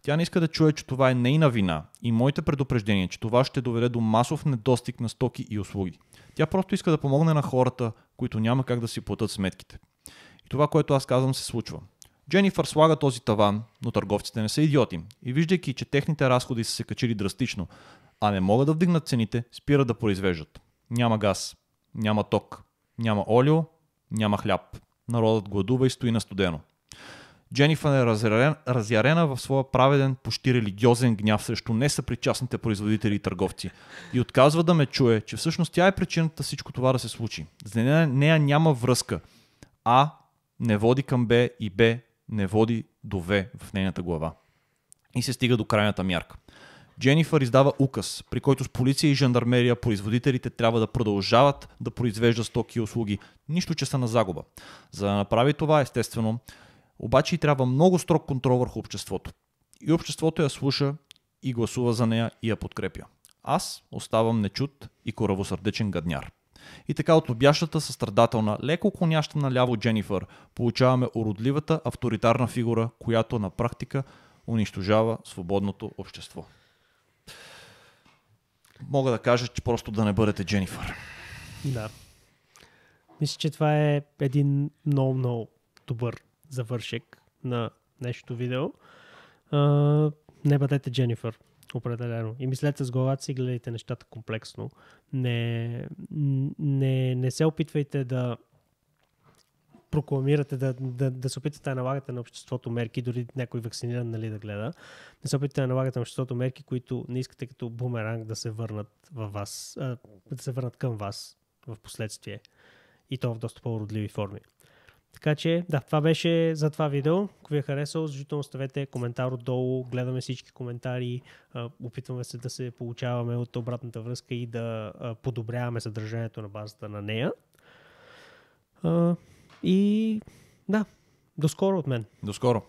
Тя не иска да чуе, че това е нейна вина и моите предупреждения, че това ще доведе до масов недостиг на стоки и услуги. Тя просто иска да помогне на хората, които няма как да си платят сметките. И това, което аз казвам, се случва. Дженифър слага този таван, но търговците не са идиоти и виждайки, че техните разходи са се качили драстично, а не могат да вдигнат цените, спират да произвеждат. Няма газ, няма ток, няма олио, няма хляб. Народът гладува и стои на студено. Дженифър е разярена в своя праведен, почти религиозен гняв срещу несъпричастните производители и търговци и отказва да ме чуе, че всъщност тя е причината всичко това да се случи. За нея няма връзка. А не води към Б и Б не води до В в нейната глава. И се стига до крайната мярка. Дженифър издава указ, при който с полиция и жандармерия производителите трябва да продължават да произвеждат стоки и услуги, нищо че са на загуба. За да направи това, естествено, обаче и трябва много строг контрол върху обществото. И обществото я слуша и гласува за нея и я подкрепя. Аз оставам нечут и коравосърдечен гадняр. И така от любящата, състрадателна, леко клоняща наляво Дженифър, получаваме уродливата авторитарна фигура, която на практика унищожава свободното общество. Мога да кажа, че просто да не бъдете Дженифър. Да. Мисля, че това е един много-много добър завършек на днешното видео. не бъдете Дженифър. Определено. И мислете с главата си, гледайте нещата комплексно. Не, не, не се опитвайте да прокламирате, да, да, да се опитате да налагате на обществото мерки, дори някой вакциниран нали, да гледа. Не се опитате да налагате на обществото мерки, които не искате като бумеранг да се върнат във вас, а, да се върнат към вас в последствие. И то в доста по-уродливи форми. Така че, да, това беше за това видео. Ако ви е харесало, защото оставете коментар отдолу. Гледаме всички коментари. Опитваме се да се получаваме от обратната връзка и да подобряваме съдържанието на базата на нея. И да, до скоро от мен. До скоро.